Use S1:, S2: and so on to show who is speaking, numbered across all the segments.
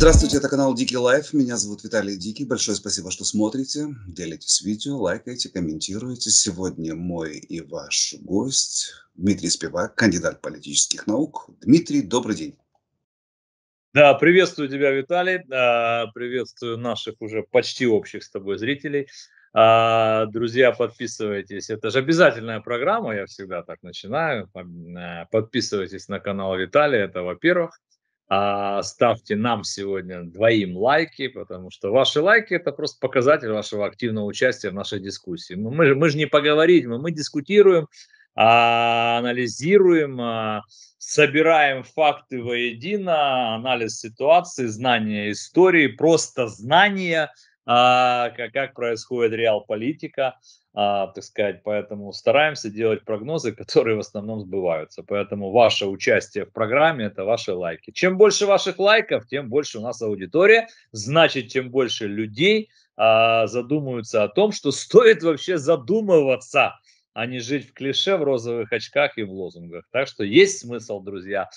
S1: Здравствуйте, это канал Дикий Лайф. Меня зовут Виталий Дикий. Большое спасибо, что смотрите, делитесь видео, лайкаете, комментируете. Сегодня мой и ваш гость Дмитрий Спивак, кандидат политических наук. Дмитрий, добрый день.
S2: Да, приветствую тебя, Виталий. Приветствую наших уже почти общих с тобой зрителей. А, друзья, подписывайтесь. Это же обязательная программа, я всегда так начинаю. Э, подписывайтесь на канал Виталия, это во-первых. А, ставьте нам сегодня двоим лайки, потому что ваши лайки это просто показатель вашего активного участия в нашей дискуссии. Мы, мы, же, мы же не поговорить, мы, мы дискутируем, а, анализируем, а, собираем факты воедино, анализ ситуации, знания истории, просто знания – а, как происходит реал-политика, а, так сказать, поэтому стараемся делать прогнозы, которые в основном сбываются, поэтому ваше участие в программе – это ваши лайки. Чем больше ваших лайков, тем больше у нас аудитория, значит, тем больше людей а, задумаются о том, что стоит вообще задумываться а не жить в клише, в розовых очках и в лозунгах. Так что есть смысл, друзья.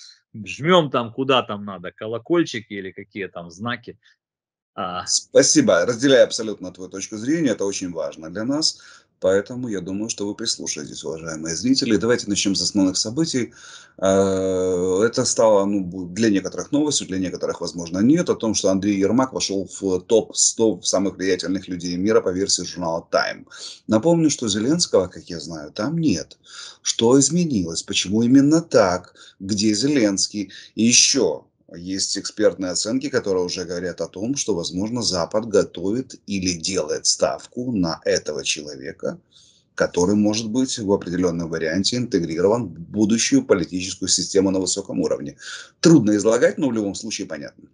S2: Жмем там, куда там надо, колокольчики
S1: или какие там знаки, а. Спасибо. Разделяю абсолютно твою точку зрения. Это очень важно для нас. Поэтому я думаю, что вы прислушаетесь, уважаемые зрители. Давайте начнем с основных событий. А, это стало ну, для некоторых новостью, для некоторых, возможно, нет. О том, что Андрей Ермак вошел в топ-100 самых влиятельных людей мира по версии журнала Time. Напомню, что Зеленского, как я знаю, там нет. Что изменилось? Почему именно так? Где Зеленский? И еще, есть экспертные оценки, которые уже говорят о том, что, возможно, Запад готовит или делает ставку на этого человека, который может быть в определенном варианте интегрирован в будущую политическую систему на высоком уровне. Трудно излагать, но в любом случае понятно.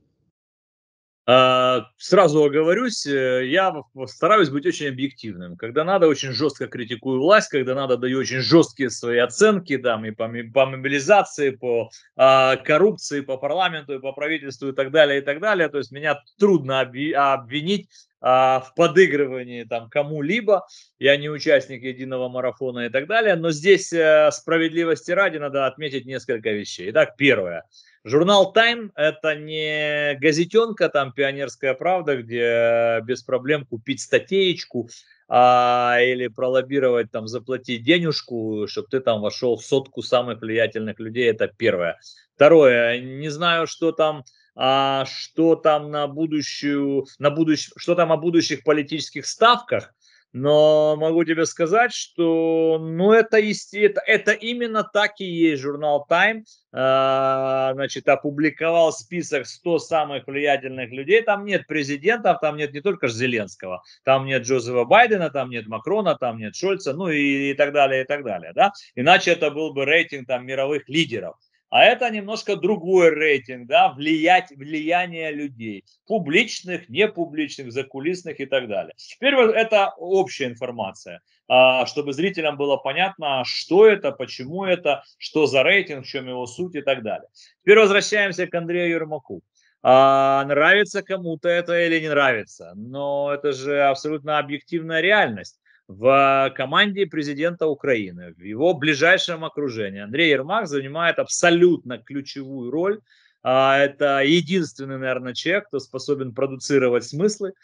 S2: А, сразу оговорюсь, э, я стараюсь быть очень объективным. Когда надо, очень жестко критикую власть, когда надо, даю очень жесткие свои оценки там, и по, по мобилизации, по а, коррупции, по парламенту, и по правительству и так далее, и так далее. То есть меня трудно обвинить а, в подыгрывании там кому-либо, я не участник единого марафона и так далее, но здесь э, справедливости ради надо отметить несколько вещей. Итак, первое. Журнал Time – это не газетенка, там «Пионерская правда», где э, без проблем купить статейку а, или пролоббировать, там, заплатить денежку, чтобы ты там вошел в сотку самых влиятельных людей. Это первое. Второе. Не знаю, что там а, что там на будущую, на будущ, что там о будущих политических ставках, но могу тебе сказать, что ну, это, это, это именно так и есть журнал Time. Э, а, значит, опубликовал список 100 самых влиятельных людей. Там нет президентов, там нет не только Зеленского, там нет Джозефа Байдена, там нет Макрона, там нет Шольца, ну и, и так далее, и так далее. Да? Иначе это был бы рейтинг там, мировых лидеров. А это немножко другой рейтинг, да, влиять, влияние людей, публичных, непубличных, закулисных и так далее. Теперь вот это общая информация, а, чтобы зрителям было понятно, что это, почему это, что за рейтинг, в чем его суть и так далее. Теперь возвращаемся к Андрею Ермаку. А, нравится кому-то это или не нравится, но это же абсолютно объективная реальность в команде президента Украины, в его ближайшем окружении. Андрей Ермак занимает абсолютно ключевую роль. А, это единственный, наверное, человек, кто способен продуцировать смыслы,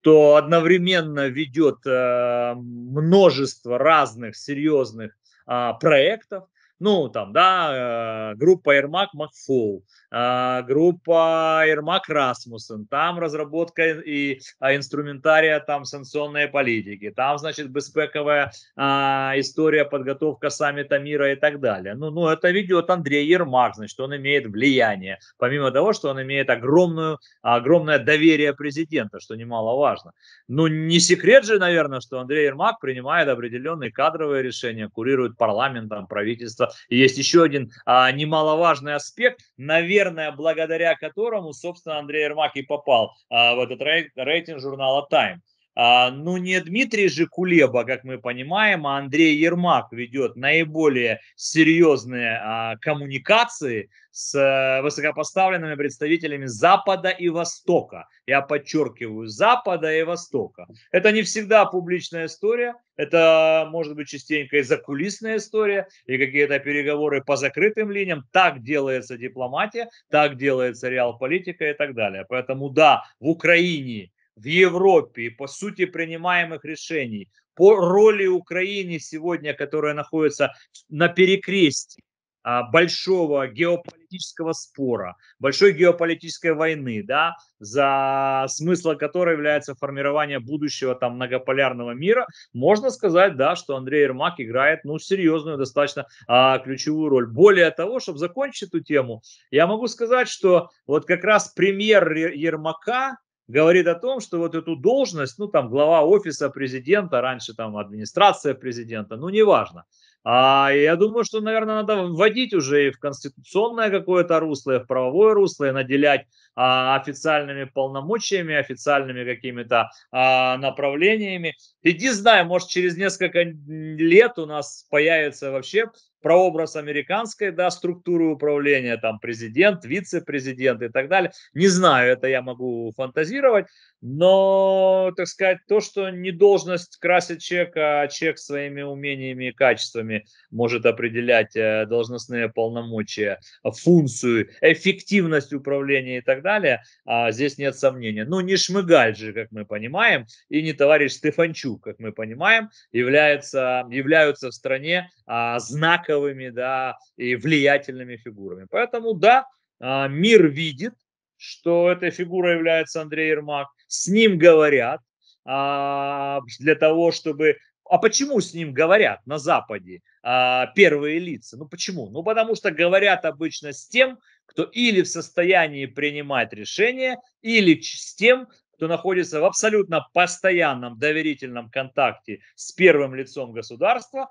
S2: кто одновременно ведет э, множество разных серьезных а, проектов, ну, там, да, э, группа Ермак Макфол, а, группа Ермак Расмуссен, там разработка и а, инструментария, там санкционные политики, там, значит, беспековая а, история, подготовка саммита мира и так далее. Ну, ну, это ведет Андрей Ермак, значит, он имеет влияние, помимо того, что он имеет огромную, огромное доверие президента, что немаловажно. Ну, не секрет же, наверное, что Андрей Ермак принимает определенные кадровые решения, курирует парламент, правительство, есть еще один а, немаловажный аспект, наверное, благодаря которому, собственно, Андрей Ермак и попал а, в этот рейтинг журнала Time. А, ну не Дмитрий же Кулеба, как мы понимаем, а Андрей Ермак ведет наиболее серьезные а, коммуникации с э, высокопоставленными представителями Запада и Востока. Я подчеркиваю, Запада и Востока. Это не всегда публичная история, это может быть частенько и закулисная история, и какие-то переговоры по закрытым линиям. Так делается дипломатия, так делается реал-политика и так далее. Поэтому да, в Украине в Европе по сути принимаемых решений, по роли Украины сегодня, которая находится на перекрестии а, большого геополитического спора, большой геополитической войны, да, за смысл которой является формирование будущего там многополярного мира, можно сказать, да, что Андрей Ермак играет, ну, серьезную достаточно а, ключевую роль. Более того, чтобы закончить эту тему, я могу сказать, что вот как раз премьер Ермака, говорит о том, что вот эту должность, ну там глава офиса президента, раньше там администрация президента, ну неважно. А я думаю, что, наверное, надо вводить уже и в конституционное какое-то русло, и в правовое русло, и наделять а, официальными полномочиями, официальными какими-то а, направлениями. Иди знай, может, через несколько лет у нас появится вообще прообраз американской да, структуры управления, там президент, вице-президент и так далее. Не знаю, это я могу фантазировать, но, так сказать, то, что не должность красит чек, а чек своими умениями и качествами может определять э, должностные полномочия, функцию, эффективность управления и так далее, а здесь нет сомнения. Ну, не Шмыгаль же, как мы понимаем, и не товарищ Стефанчук, как мы понимаем, является, являются в стране а, знак знаковыми, да, и влиятельными фигурами. Поэтому, да, а, мир видит, что этой фигурой является Андрей Ермак. С ним говорят а, для того, чтобы а почему с ним говорят на Западе а, первые лица? Ну почему? Ну потому что говорят обычно с тем, кто или в состоянии принимать решения, или с тем, кто находится в абсолютно постоянном доверительном контакте с первым лицом государства,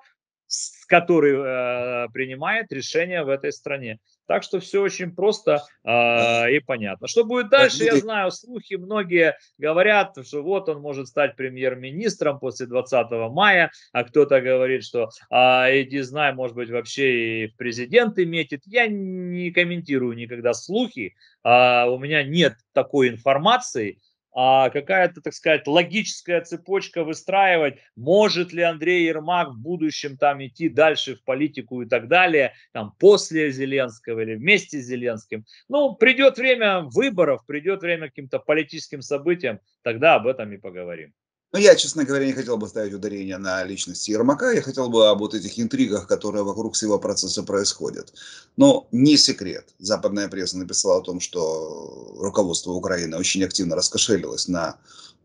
S2: который э, принимает решения в этой стране. Так что все очень просто э, и понятно. Что будет дальше, я знаю, слухи многие говорят, что вот он может стать премьер-министром после 20 мая, а кто-то говорит, что э, а, иди знай, может быть, вообще и в президенты метит. Я не комментирую никогда слухи, э, у меня нет такой информации, а, какая-то, так сказать, логическая цепочка выстраивать, может ли Андрей Ермак в будущем там идти дальше в политику и так далее, там после Зеленского или вместе с Зеленским. Ну, придет время выборов, придет время каким-то политическим событиям, тогда об этом и поговорим.
S1: Но ну, я, честно говоря, не хотел бы ставить ударение на личности Ермака, я хотел бы об вот этих интригах, которые вокруг всего процесса происходят. Но не секрет. Западная пресса написала о том, что руководство Украины очень активно раскошелилось на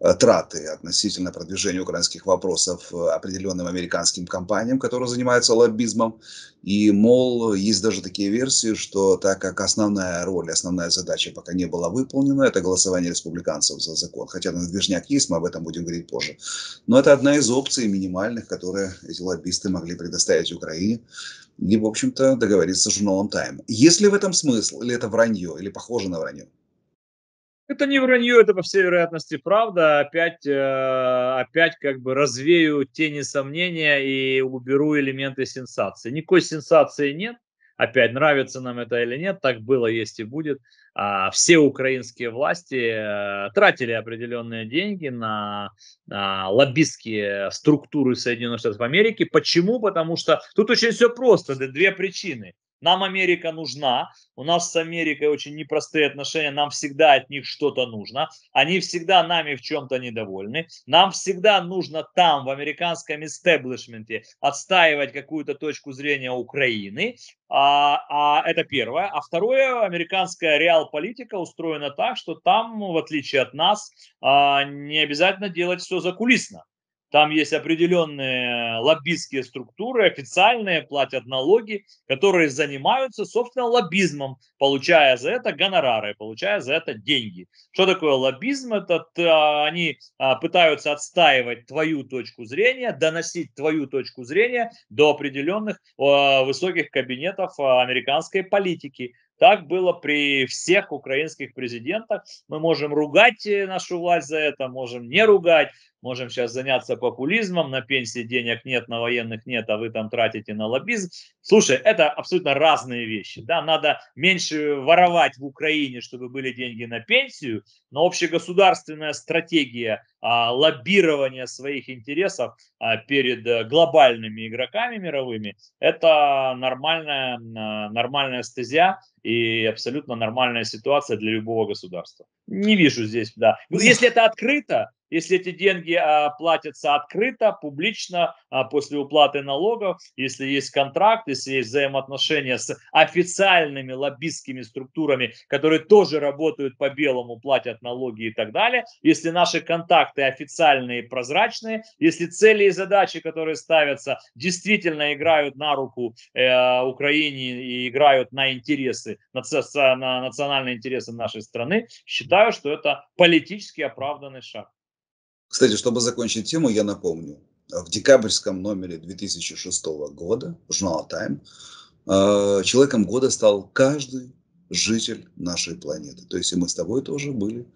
S1: Э, траты относительно продвижения украинских вопросов э, определенным американским компаниям, которые занимаются лоббизмом. И, мол, есть даже такие версии, что так как основная роль, основная задача пока не была выполнена, это голосование республиканцев за закон. Хотя на движняк есть, мы об этом будем говорить позже. Но это одна из опций минимальных, которые эти лоббисты могли предоставить Украине и, в общем-то, договориться с журналом Time. Если в этом смысл, или это вранье, или похоже на вранье?
S2: Это не вранье, это по всей вероятности правда. Опять, э, опять как бы развею тени сомнения и уберу элементы сенсации. Никакой сенсации нет. Опять, нравится нам это или нет, так было, есть и будет. А все украинские власти э, тратили определенные деньги на а, лоббистские структуры Соединенных Штатов Америки. Почему? Потому что тут очень все просто, две причины – нам Америка нужна, у нас с Америкой очень непростые отношения, нам всегда от них что-то нужно, они всегда нами в чем-то недовольны, нам всегда нужно там, в американском истеблишменте, отстаивать какую-то точку зрения Украины, а, а это первое. А второе, американская реал-политика устроена так, что там, в отличие от нас, а, не обязательно делать все закулисно. Там есть определенные лоббистские структуры, официальные, платят налоги, которые занимаются, собственно, лоббизмом, получая за это гонорары, получая за это деньги. Что такое лоббизм? Это э, они э, пытаются отстаивать твою точку зрения, доносить твою точку зрения до определенных э, высоких кабинетов американской политики. Так было при всех украинских президентах. Мы можем ругать нашу власть за это, можем не ругать, можем сейчас заняться популизмом, на пенсии денег нет, на военных нет, а вы там тратите на лоббизм. Слушай, это абсолютно разные вещи. Да? Надо меньше воровать в Украине, чтобы были деньги на пенсию, но общегосударственная стратегия а, лоббирования своих интересов а, перед э, глобальными игроками мировыми – это нормальная, а, нормальная стезя, и абсолютно нормальная ситуация для любого государства. Не вижу здесь, да. Ну, если это открыто, если эти деньги а, платятся открыто, публично, а, после уплаты налогов, если есть контракт, если есть взаимоотношения с официальными лоббистскими структурами, которые тоже работают по белому, платят налоги и так далее, если наши контакты официальные, прозрачные, если цели и задачи, которые ставятся, действительно играют на руку э, Украине и играют на интересы, на, на национальные интересы нашей страны, считаю, что это политически оправданный шаг.
S1: Кстати, чтобы закончить тему, я напомню, в декабрьском номере 2006 года журнала Time э, человеком года стал каждый житель нашей планеты. То есть и мы с тобой тоже были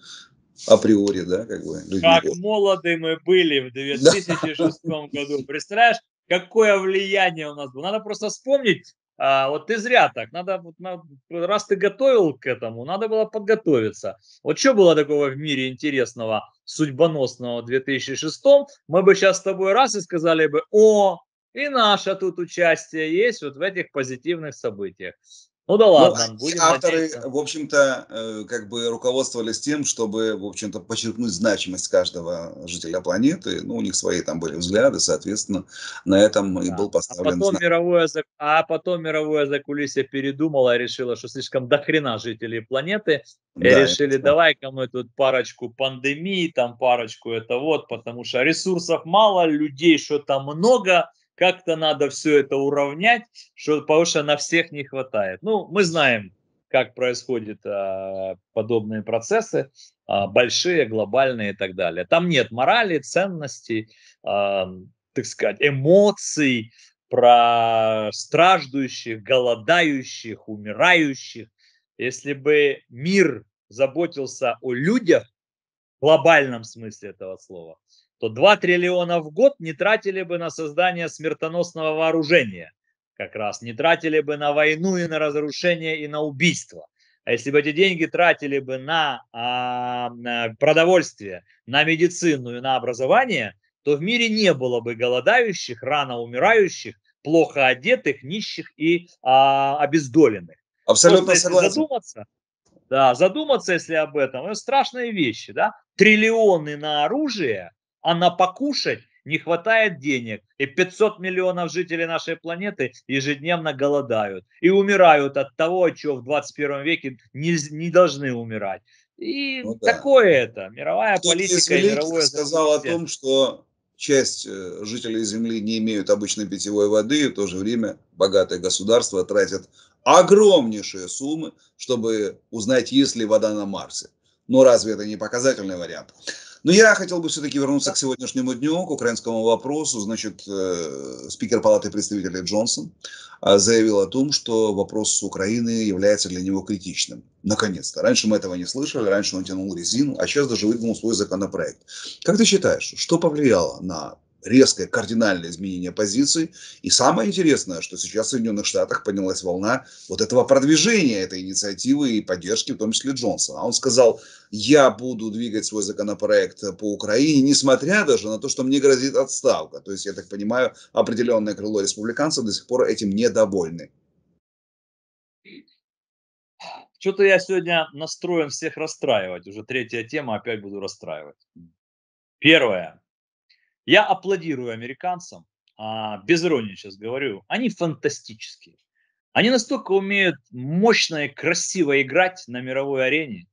S1: априори, да, как бы. Людьми. Как года.
S2: молоды мы были в 2006 году. Представляешь, какое влияние у нас было. Надо просто вспомнить, а, вот ты зря так. Надо, надо, раз ты готовил к этому, надо было подготовиться. Вот что было такого в мире интересного, судьбоносного в 2006 мы бы сейчас с тобой раз и сказали бы, о, и наше тут участие есть вот в этих позитивных событиях.
S1: Ну да ну, ладно. Ну, будем авторы, надеяться. в общем-то, э, как бы руководствовались тем, чтобы, в общем-то, подчеркнуть значимость каждого жителя планеты. Ну, у них свои там были взгляды, соответственно, на этом да. и был а поставлен. А потом, знак.
S2: мировое, а потом мировое закулисье передумало и решило, что слишком дохрена жителей планеты. и да, решили, давай-ка мы тут парочку пандемий, там парочку это вот, потому что ресурсов мало, людей что-то много как-то надо все это уравнять, что, потому что на всех не хватает. Ну, мы знаем, как происходят а, подобные процессы, а, большие, глобальные и так далее. Там нет морали, ценностей, а, так сказать, эмоций, про страждущих, голодающих, умирающих. Если бы мир заботился о людях в глобальном смысле этого слова, то 2 триллиона в год не тратили бы на создание смертоносного вооружения, как раз не тратили бы на войну и на разрушение и на убийство. А если бы эти деньги тратили бы на, а, на продовольствие, на медицину и на образование, то в мире не было бы голодающих, рано умирающих, плохо одетых, нищих и а, обездоленных. Абсолютно Просто, согласен. задуматься, да, задуматься, если об этом, это страшные вещи, да? Триллионы на оружие, а на покушать не хватает денег, и 500 миллионов жителей нашей планеты ежедневно голодают и умирают от того, чего в 21 веке не, не должны умирать. И ну, да. такое это, мировая Кто политика и мировое...
S1: сказал о том, что часть э, жителей Земли не имеют обычной питьевой воды, и в то же время богатые государства тратят огромнейшие суммы, чтобы узнать, есть ли вода на Марсе. Но ну, разве это не показательный вариант? Но я хотел бы все-таки вернуться к сегодняшнему дню, к украинскому вопросу. Значит, э, спикер Палаты представителей Джонсон э, заявил о том, что вопрос Украины является для него критичным. Наконец-то. Раньше мы этого не слышали, раньше он тянул резину, а сейчас даже выдвинул свой законопроект. Как ты считаешь, что повлияло на резкое, кардинальное изменение позиции И самое интересное, что сейчас в Соединенных Штатах поднялась волна вот этого продвижения этой инициативы и поддержки, в том числе Джонсона. Он сказал, я буду двигать свой законопроект по Украине, несмотря даже на то, что мне грозит отставка. То есть, я так понимаю, определенное крыло республиканцев до сих пор этим недовольны.
S2: Что-то я сегодня настроен всех расстраивать. Уже третья тема, опять буду расстраивать. Первое. Я аплодирую американцам, а, без иронии сейчас говорю, они фантастические. Они настолько умеют мощно и красиво играть на мировой арене,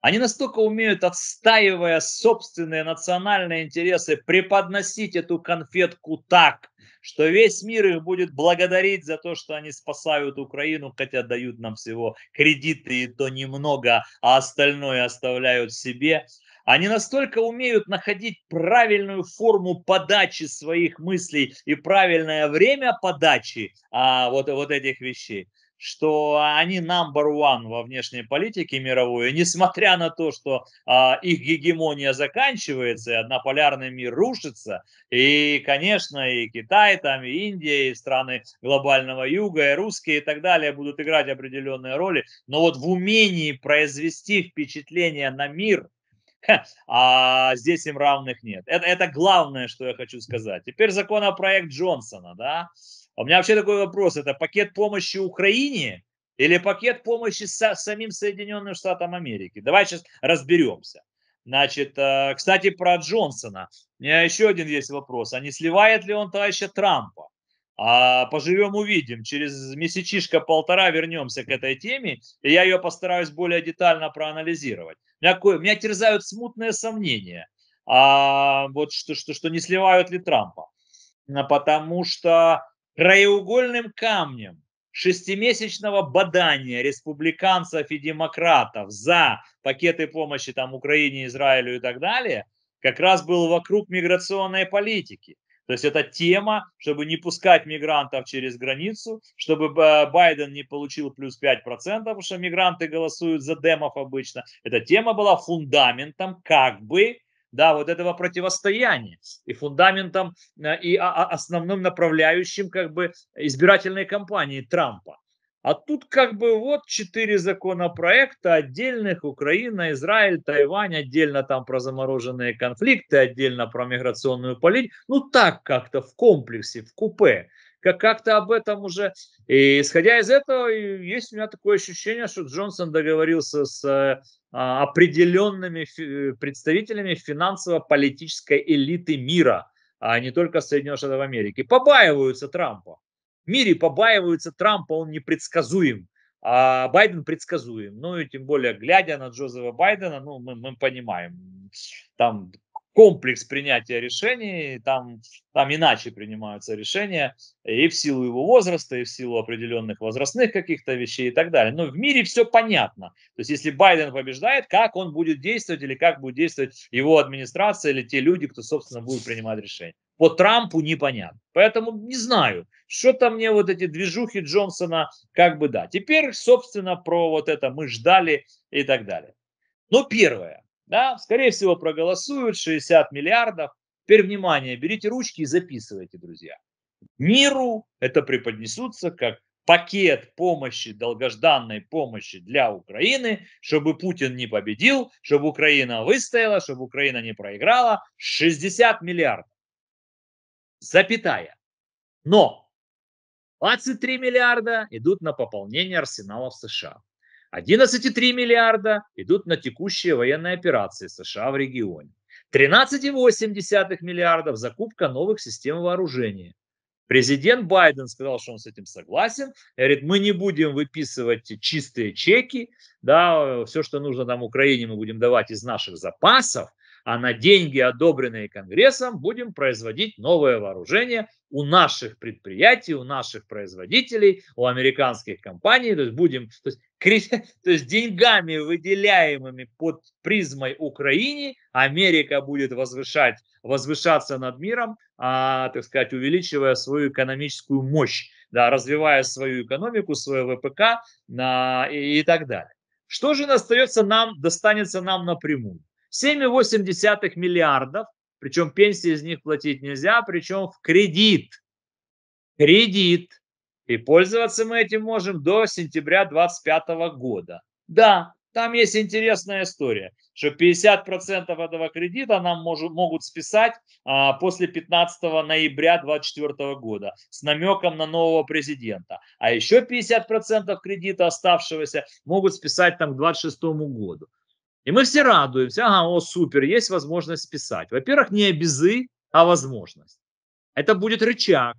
S2: они настолько умеют, отстаивая собственные национальные интересы, преподносить эту конфетку так, что весь мир их будет благодарить за то, что они спасают Украину, хотя дают нам всего кредиты и то немного, а остальное оставляют себе. Они настолько умеют находить правильную форму подачи своих мыслей и правильное время подачи а, вот, вот этих вещей что они number one во внешней политике мировой, несмотря на то, что а, их гегемония заканчивается, и однополярный мир рушится, и, конечно, и Китай, там, и Индия, и страны глобального юга, и русские, и так далее будут играть определенные роли, но вот в умении произвести впечатление на мир – а здесь им равных нет. Это, это главное, что я хочу сказать. Теперь законопроект Джонсона, да. А у меня вообще такой вопрос, это пакет помощи Украине или пакет помощи со, самим Соединенным Штатам Америки? Давай сейчас разберемся. Значит, э, кстати, про Джонсона. У меня еще один есть вопрос. А не сливает ли он товарища Трампа? А поживем, увидим. Через месячишка полтора вернемся к этой теме, и я ее постараюсь более детально проанализировать. Такое, меня терзают смутные сомнения, а, вот что, что, что не сливают ли Трампа. А, потому что краеугольным камнем шестимесячного бадания республиканцев и демократов за пакеты помощи там Украине, Израилю и так далее, как раз был вокруг миграционной политики. То есть это тема, чтобы не пускать мигрантов через границу, чтобы э, Байден не получил плюс 5%, потому что мигранты голосуют за демов обычно. Эта тема была фундаментом как бы да, вот этого противостояния и фундаментом, э, и а, а, основным направляющим как бы избирательной кампании Трампа. А тут как бы вот четыре законопроекта отдельных, Украина, Израиль, Тайвань, отдельно там про замороженные конфликты, отдельно про миграционную политику. Ну так как-то в комплексе, в купе. Как- как-то об этом уже. И исходя из этого, есть у меня такое ощущение, что Джонсон договорился с э, а, определенными представителями финансово-политической элиты мира, а не только Соединенных Штатов Америки. Побаиваются Трампа в мире побаиваются Трампа, он непредсказуем, а Байден предсказуем. Ну и тем более, глядя на Джозефа Байдена, ну, мы, мы понимаем, там комплекс принятия решений, там, там иначе принимаются решения, и в силу его возраста, и в силу определенных возрастных каких-то вещей и так далее. Но в мире все понятно. То есть, если Байден побеждает, как он будет действовать или как будет действовать его администрация или те люди, кто, собственно, будет принимать решения по Трампу непонятно. Поэтому не знаю, что там мне вот эти движухи Джонсона как бы да. Теперь, собственно, про вот это мы ждали и так далее. Но ну, первое, да, скорее всего, проголосуют 60 миллиардов. Теперь, внимание, берите ручки и записывайте, друзья. Миру это преподнесутся как пакет помощи, долгожданной помощи для Украины, чтобы Путин не победил, чтобы Украина выстояла, чтобы Украина не проиграла. 60 миллиардов запятая. Но 23 миллиарда идут на пополнение арсенала в США. 11,3 миллиарда идут на текущие военные операции США в регионе. 13,8 миллиардов – закупка новых систем вооружения. Президент Байден сказал, что он с этим согласен. Говорит, мы не будем выписывать чистые чеки, да, все, что нужно нам Украине, мы будем давать из наших запасов – а на деньги, одобренные Конгрессом, будем производить новое вооружение у наших предприятий, у наших производителей, у американских компаний. То есть будем, то есть, то есть деньгами, выделяемыми под призмой Украине, Америка будет возвышать, возвышаться над миром, а, так сказать, увеличивая свою экономическую мощь, да, развивая свою экономику, свое ВПК на а, и, и так далее. Что же остается нам, достанется нам напрямую? 7,8 миллиардов, причем пенсии из них платить нельзя, причем в кредит. Кредит. И пользоваться мы этим можем до сентября 2025 года. Да, там есть интересная история, что 50% этого кредита нам может, могут списать а, после 15 ноября 2024 года с намеком на нового президента. А еще 50% кредита оставшегося могут списать там к 2026 году. И мы все радуемся, ага, о, супер, есть возможность списать. Во-первых, не обязы, а возможность. Это будет рычаг,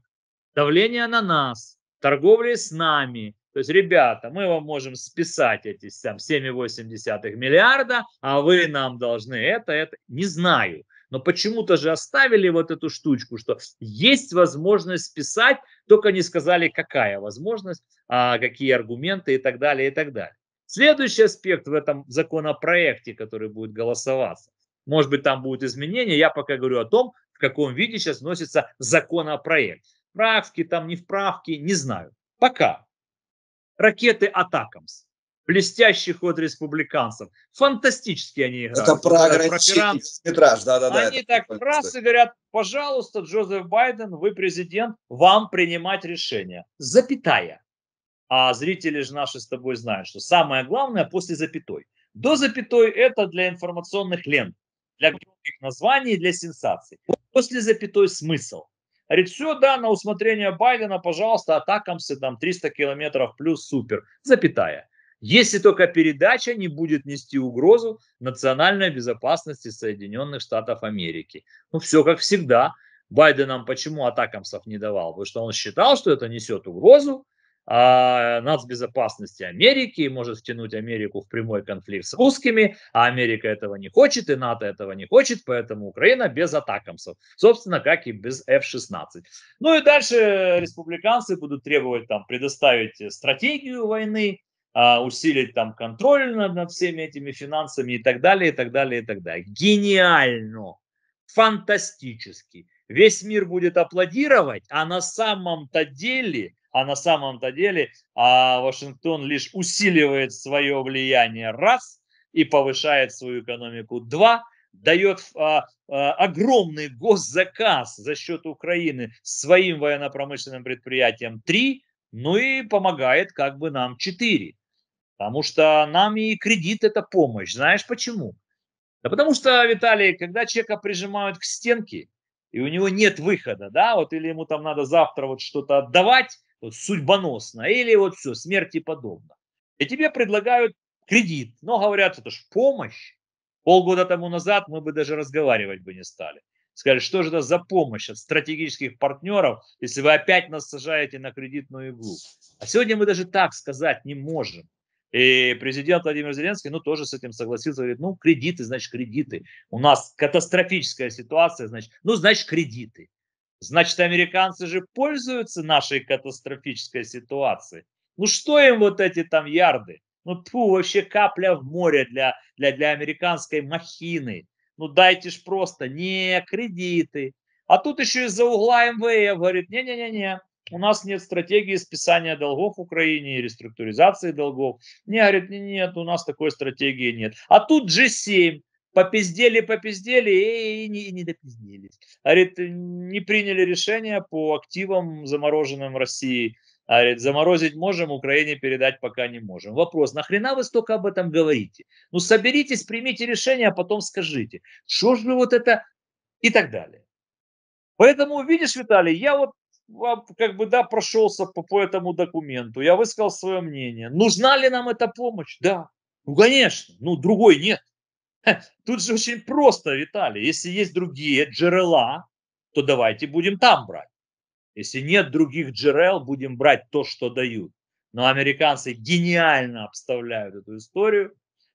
S2: давление на нас, торговля с нами. То есть, ребята, мы вам можем списать эти там, 7,8 миллиарда, а вы нам должны это, это. Не знаю. Но почему-то же оставили вот эту штучку, что есть возможность списать, только не сказали, какая возможность, а какие аргументы и так далее, и так далее. Следующий аспект в этом законопроекте, который будет голосоваться, может быть, там будут изменения, я пока говорю о том, в каком виде сейчас носится законопроект. Правки, там не вправки, не знаю. Пока. Ракеты Атакамс. Блестящий ход республиканцев. Фантастически они играют. Это про ограничение метраж, да-да-да. Они так раз и говорят, пожалуйста, Джозеф Байден, вы президент, вам принимать решение. Запятая. А зрители же наши с тобой знают, что самое главное после запятой. До запятой это для информационных лент, для громких названий, для сенсаций. После запятой смысл. Говорит, все, да, на усмотрение Байдена, пожалуйста, атакамся там 300 километров плюс супер, запятая. Если только передача не будет нести угрозу национальной безопасности Соединенных Штатов Америки. Ну, все как всегда. Байден нам почему атакамсов не давал? Потому что он считал, что это несет угрозу а, нацбезопасности Америки и может втянуть Америку в прямой конфликт с русскими, а Америка этого не хочет и НАТО этого не хочет, поэтому Украина без атакамсов, собственно, как и без F-16. Ну и дальше республиканцы будут требовать там предоставить стратегию войны, а, усилить там контроль над, над всеми этими финансами и так далее, и так далее, и так далее. Гениально, фантастически. Весь мир будет аплодировать, а на самом-то деле – а на самом-то деле а Вашингтон лишь усиливает свое влияние раз и повышает свою экономику два, дает а, а, огромный госзаказ за счет Украины своим военно-промышленным предприятиям три, ну и помогает как бы нам четыре. Потому что нам и кредит – это помощь. Знаешь почему? Да потому что, Виталий, когда человека прижимают к стенке, и у него нет выхода, да, вот или ему там надо завтра вот что-то отдавать, судьбоносно, или вот все, смерти подобно. И тебе предлагают кредит, но говорят, это ж помощь. Полгода тому назад мы бы даже разговаривать бы не стали. Сказали, что же это за помощь от стратегических партнеров, если вы опять нас сажаете на кредитную иглу. А сегодня мы даже так сказать не можем. И президент Владимир Зеленский, ну, тоже с этим согласился, говорит, ну, кредиты, значит, кредиты. У нас катастрофическая ситуация, значит, ну, значит, кредиты. Значит, американцы же пользуются нашей катастрофической ситуацией. Ну что им вот эти там ярды? Ну тьфу, вообще капля в море для, для, для американской махины. Ну дайте ж просто не кредиты. А тут еще из-за угла МВФ говорит, не-не-не-не, у нас нет стратегии списания долгов в Украине и реструктуризации долгов. Не, говорит, нет, у нас такой стратегии нет. А тут G7, попиздели, попиздели и, и, не, и не допиздились. Говорит, не приняли решение по активам, замороженным в России. Говорит, заморозить можем, Украине передать пока не можем. Вопрос, нахрена вы столько об этом говорите? Ну, соберитесь, примите решение, а потом скажите, что же вы вот это и так далее. Поэтому, видишь, Виталий, я вот как бы, да, прошелся по, по этому документу, я высказал свое мнение. Нужна ли нам эта помощь? Да. Ну, конечно, ну, другой нет. Тут же очень просто, Виталий. Если есть другие джерела, то давайте будем там брать. Если нет других джерел, будем брать то, что дают. Но американцы гениально обставляют эту историю,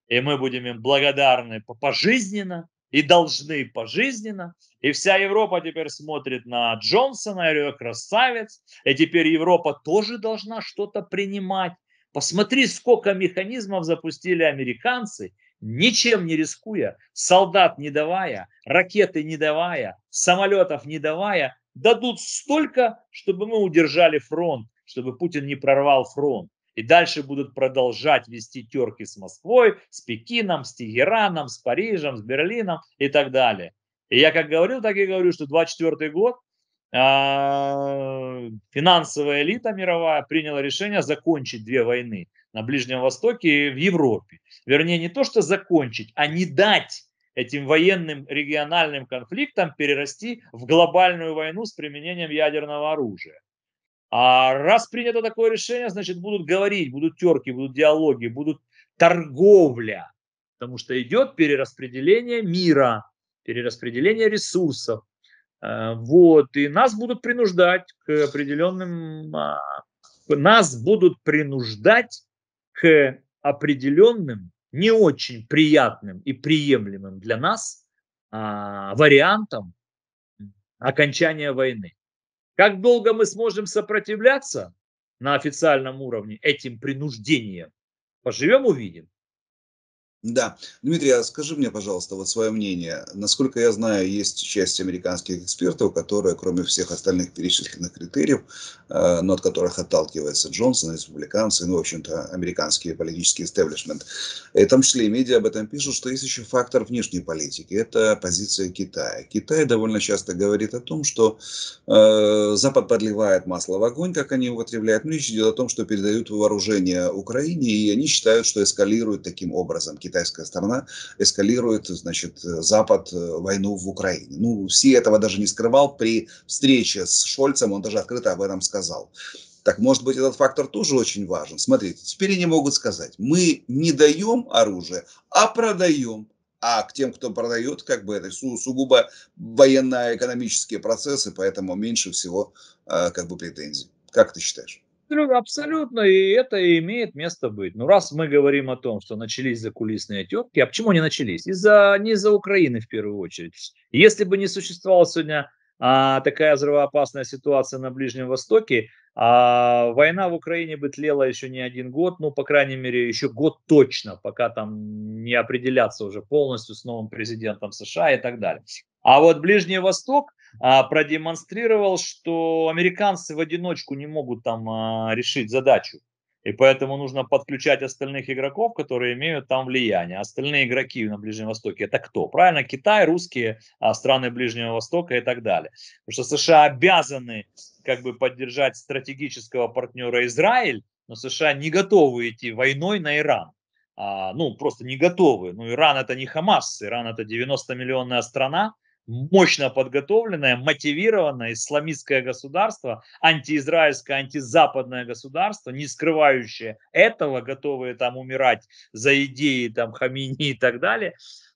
S2: и мы будем им благодарны пожизненно и должны пожизненно. И вся Европа теперь смотрит на Джонсона, и красавец, и теперь Европа тоже должна что-то принимать. Посмотри, сколько механизмов запустили американцы, ничем не рискуя, солдат не давая, ракеты не давая, самолетов не давая, дадут столько, чтобы мы удержали фронт, чтобы Путин не прорвал фронт. И дальше будут продолжать вести терки с Москвой, с Пекином, с Тегераном, с Парижем, с Берлином и так далее. И я как говорил, так и говорю, что 24 год а, финансовая элита мировая приняла решение закончить две войны на Ближнем Востоке и в Европе. Вернее, не то, что закончить, а не дать этим военным региональным конфликтам перерасти в глобальную войну с применением ядерного оружия. А раз принято такое решение, значит, будут говорить, будут терки, будут диалоги, будут торговля, потому что идет перераспределение мира, перераспределение ресурсов. Э, вот, и нас будут принуждать к определенным, а, нас будут принуждать к определенным, не очень приятным и приемлемым для нас а, вариантам окончания войны. Как долго мы сможем сопротивляться на официальном уровне этим принуждениям, Поживем, увидим.
S1: Да. Дмитрий, а скажи мне, пожалуйста, вот свое мнение. Насколько я знаю, есть часть американских экспертов, которые, кроме всех остальных перечисленных критериев, э, но от которых отталкивается Джонсон, республиканцы, ну, в общем-то, американский политический истеблишмент, и э, в том числе и медиа об этом пишут, что есть еще фактор внешней политики. Это позиция Китая. Китай довольно часто говорит о том, что э, Запад подливает масло в огонь, как они употребляют. Но речь идет о том, что передают вооружение Украине, и они считают, что эскалируют таким образом китайская сторона эскалирует, значит, Запад э, войну в Украине. Ну, Си этого даже не скрывал. При встрече с Шольцем он даже открыто об этом сказал. Так, может быть, этот фактор тоже очень важен. Смотрите, теперь они могут сказать, мы не даем оружие, а продаем. А к тем, кто продает, как бы это су сугубо военно-экономические процессы, поэтому меньше всего э, как бы претензий. Как ты считаешь?
S2: Абсолютно, и это имеет место быть. Но ну, раз мы говорим о том, что начались закулисные терки, а почему они начались? Из-за, не из-за Украины в первую очередь. Если бы не существовала сегодня а, такая взрывоопасная ситуация на Ближнем Востоке, а война в Украине бы тлела еще не один год, ну, по крайней мере, еще год точно, пока там не определятся уже полностью с новым президентом США и так далее. А вот Ближний Восток, а, продемонстрировал, что американцы в одиночку не могут там а, решить задачу. И поэтому нужно подключать остальных игроков, которые имеют там влияние. Остальные игроки на Ближнем Востоке это кто? Правильно, Китай, русские, а, страны Ближнего Востока и так далее. Потому что США обязаны как бы поддержать стратегического партнера Израиль, но США не готовы идти войной на Иран. А, ну, просто не готовы. Ну, Иран это не Хамас, Иран это 90-миллионная страна, мощно подготовленное, мотивированное исламистское государство, антиизраильское, антизападное государство, не скрывающее этого, готовые там умирать за идеи там Хамини и так далее.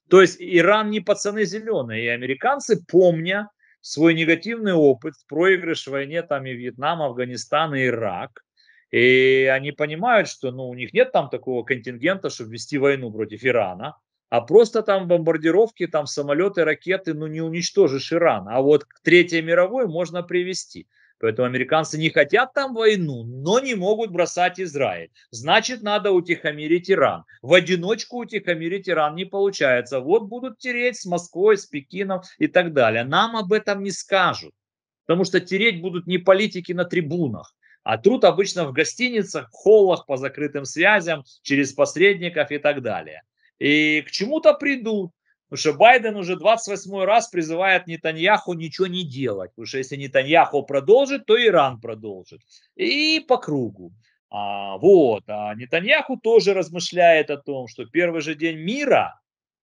S2: То есть Иран не пацаны зеленые, и американцы, помня свой негативный опыт, проигрыш в войне там и Вьетнам, Афганистан и Ирак, и они понимают, что ну, у них нет там такого контингента, чтобы вести войну против Ирана, а просто там бомбардировки, там самолеты, ракеты, ну не уничтожишь Иран. А вот к Третьей мировой можно привести. Поэтому американцы не хотят там войну, но не могут бросать Израиль. Значит, надо утихомирить Иран. В одиночку утихомирить Иран не получается. Вот будут тереть с Москвой, с Пекином и так далее. Нам об этом не скажут. Потому что тереть будут не политики на трибунах, а труд обычно в гостиницах, холлах, по закрытым связям, через посредников и так далее и к чему-то придут. Потому что Байден уже 28 раз призывает Нетаньяху ничего не делать. Потому что если Нетаньяху продолжит, то Иран продолжит. И по кругу. А, вот. А Нетаньяху тоже размышляет о том, что первый же день мира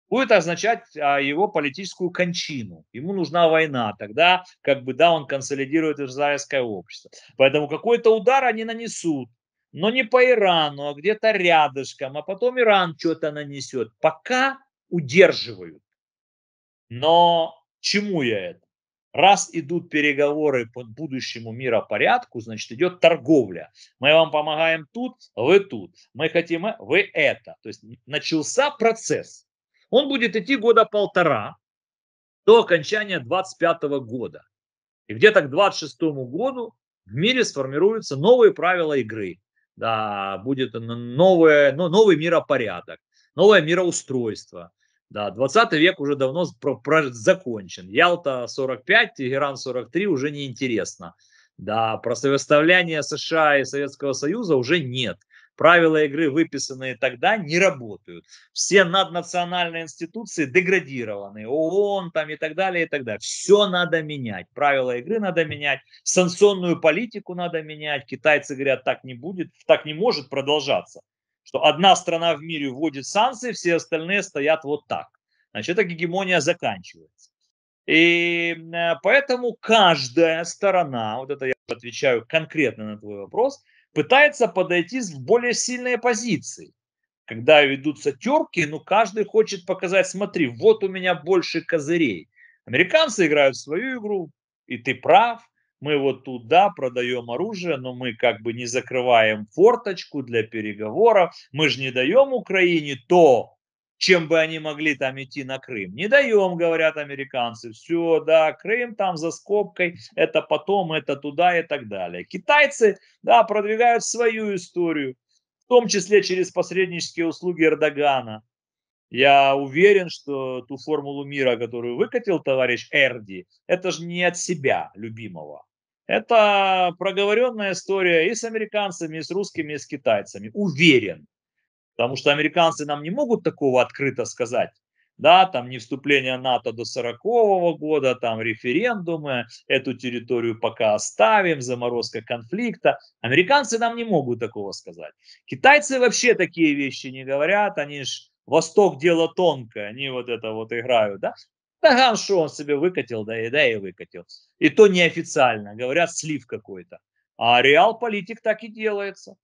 S2: будет означать а, его политическую кончину. Ему нужна война. Тогда, как бы, да, он консолидирует израильское общество. Поэтому какой-то удар они нанесут но не по Ирану, а где-то рядышком, а потом Иран что-то нанесет. Пока удерживают. Но чему я это? Раз идут переговоры по будущему миропорядку, значит, идет торговля. Мы вам помогаем тут, вы тут. Мы хотим, э, вы это. То есть начался процесс. Он будет идти года полтора до окончания 25 года. И где-то к 26 году в мире сформируются новые правила игры да, будет новое, ну, новый миропорядок, новое мироустройство. Да, 20 век уже давно про, про, закончен. Ялта 45, Тегеран 43 уже неинтересно. Да, противоставления США и Советского Союза уже нет правила игры, выписанные тогда, не работают. Все наднациональные институции деградированы, ООН там и так далее, и так далее. Все надо менять, правила игры надо менять, санкционную политику надо менять. Китайцы говорят, так не будет, так не может продолжаться, что одна страна в мире вводит санкции, все остальные стоят вот так. Значит, эта гегемония заканчивается. И э, поэтому каждая сторона, вот это я отвечаю конкретно на твой вопрос, пытается подойти в более сильные позиции. Когда ведутся терки, ну каждый хочет показать, смотри, вот у меня больше козырей. Американцы играют свою игру, и ты прав, мы вот туда продаем оружие, но мы как бы не закрываем форточку для переговоров, мы же не даем Украине то, чем бы они могли там идти на Крым. Не даем, говорят американцы, все, да, Крым там за скобкой, это потом, это туда и так далее. Китайцы, да, продвигают свою историю, в том числе через посреднические услуги Эрдогана. Я уверен, что ту формулу мира, которую выкатил товарищ Эрди, это же не от себя любимого. Это проговоренная история и с американцами, и с русскими, и с китайцами. Уверен, Потому что американцы нам не могут такого открыто сказать. Да, там не вступление НАТО до 40 -го года, там референдумы, эту территорию пока оставим, заморозка конфликта. Американцы нам не могут такого сказать. Китайцы вообще такие вещи не говорят, они ж Восток дело тонкое, они вот это вот играют, да. Таган, что он себе выкатил, да и, да и выкатил. И то неофициально, говорят, слив какой-то. А реал политик так и делается.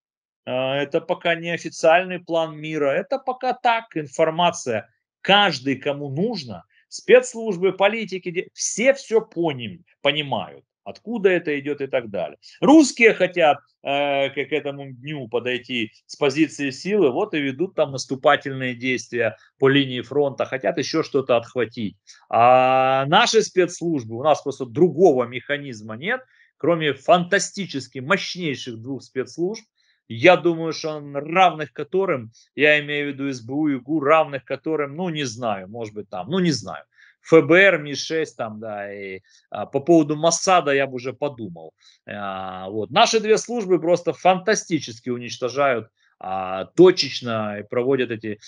S2: А, это пока не официальный план мира, это пока так, информация. Каждый, кому нужно, спецслужбы, политики, все все поним, понимают, откуда это идет и так далее. Русские хотят э, к этому дню подойти с позиции силы, вот и ведут там наступательные действия по линии фронта, хотят еще что-то отхватить. А наши спецслужбы, у нас просто другого механизма нет, кроме фантастически мощнейших двух спецслужб, я думаю, что он равных которым, я имею в виду СБУ и ГУ, равных которым, ну, не знаю, может быть, там, ну, не знаю. ФБР, МИ-6, там, да, и а, по поводу Моссада я бы уже подумал. А, вот. Наши две службы просто фантастически уничтожают а, точечно и проводят эти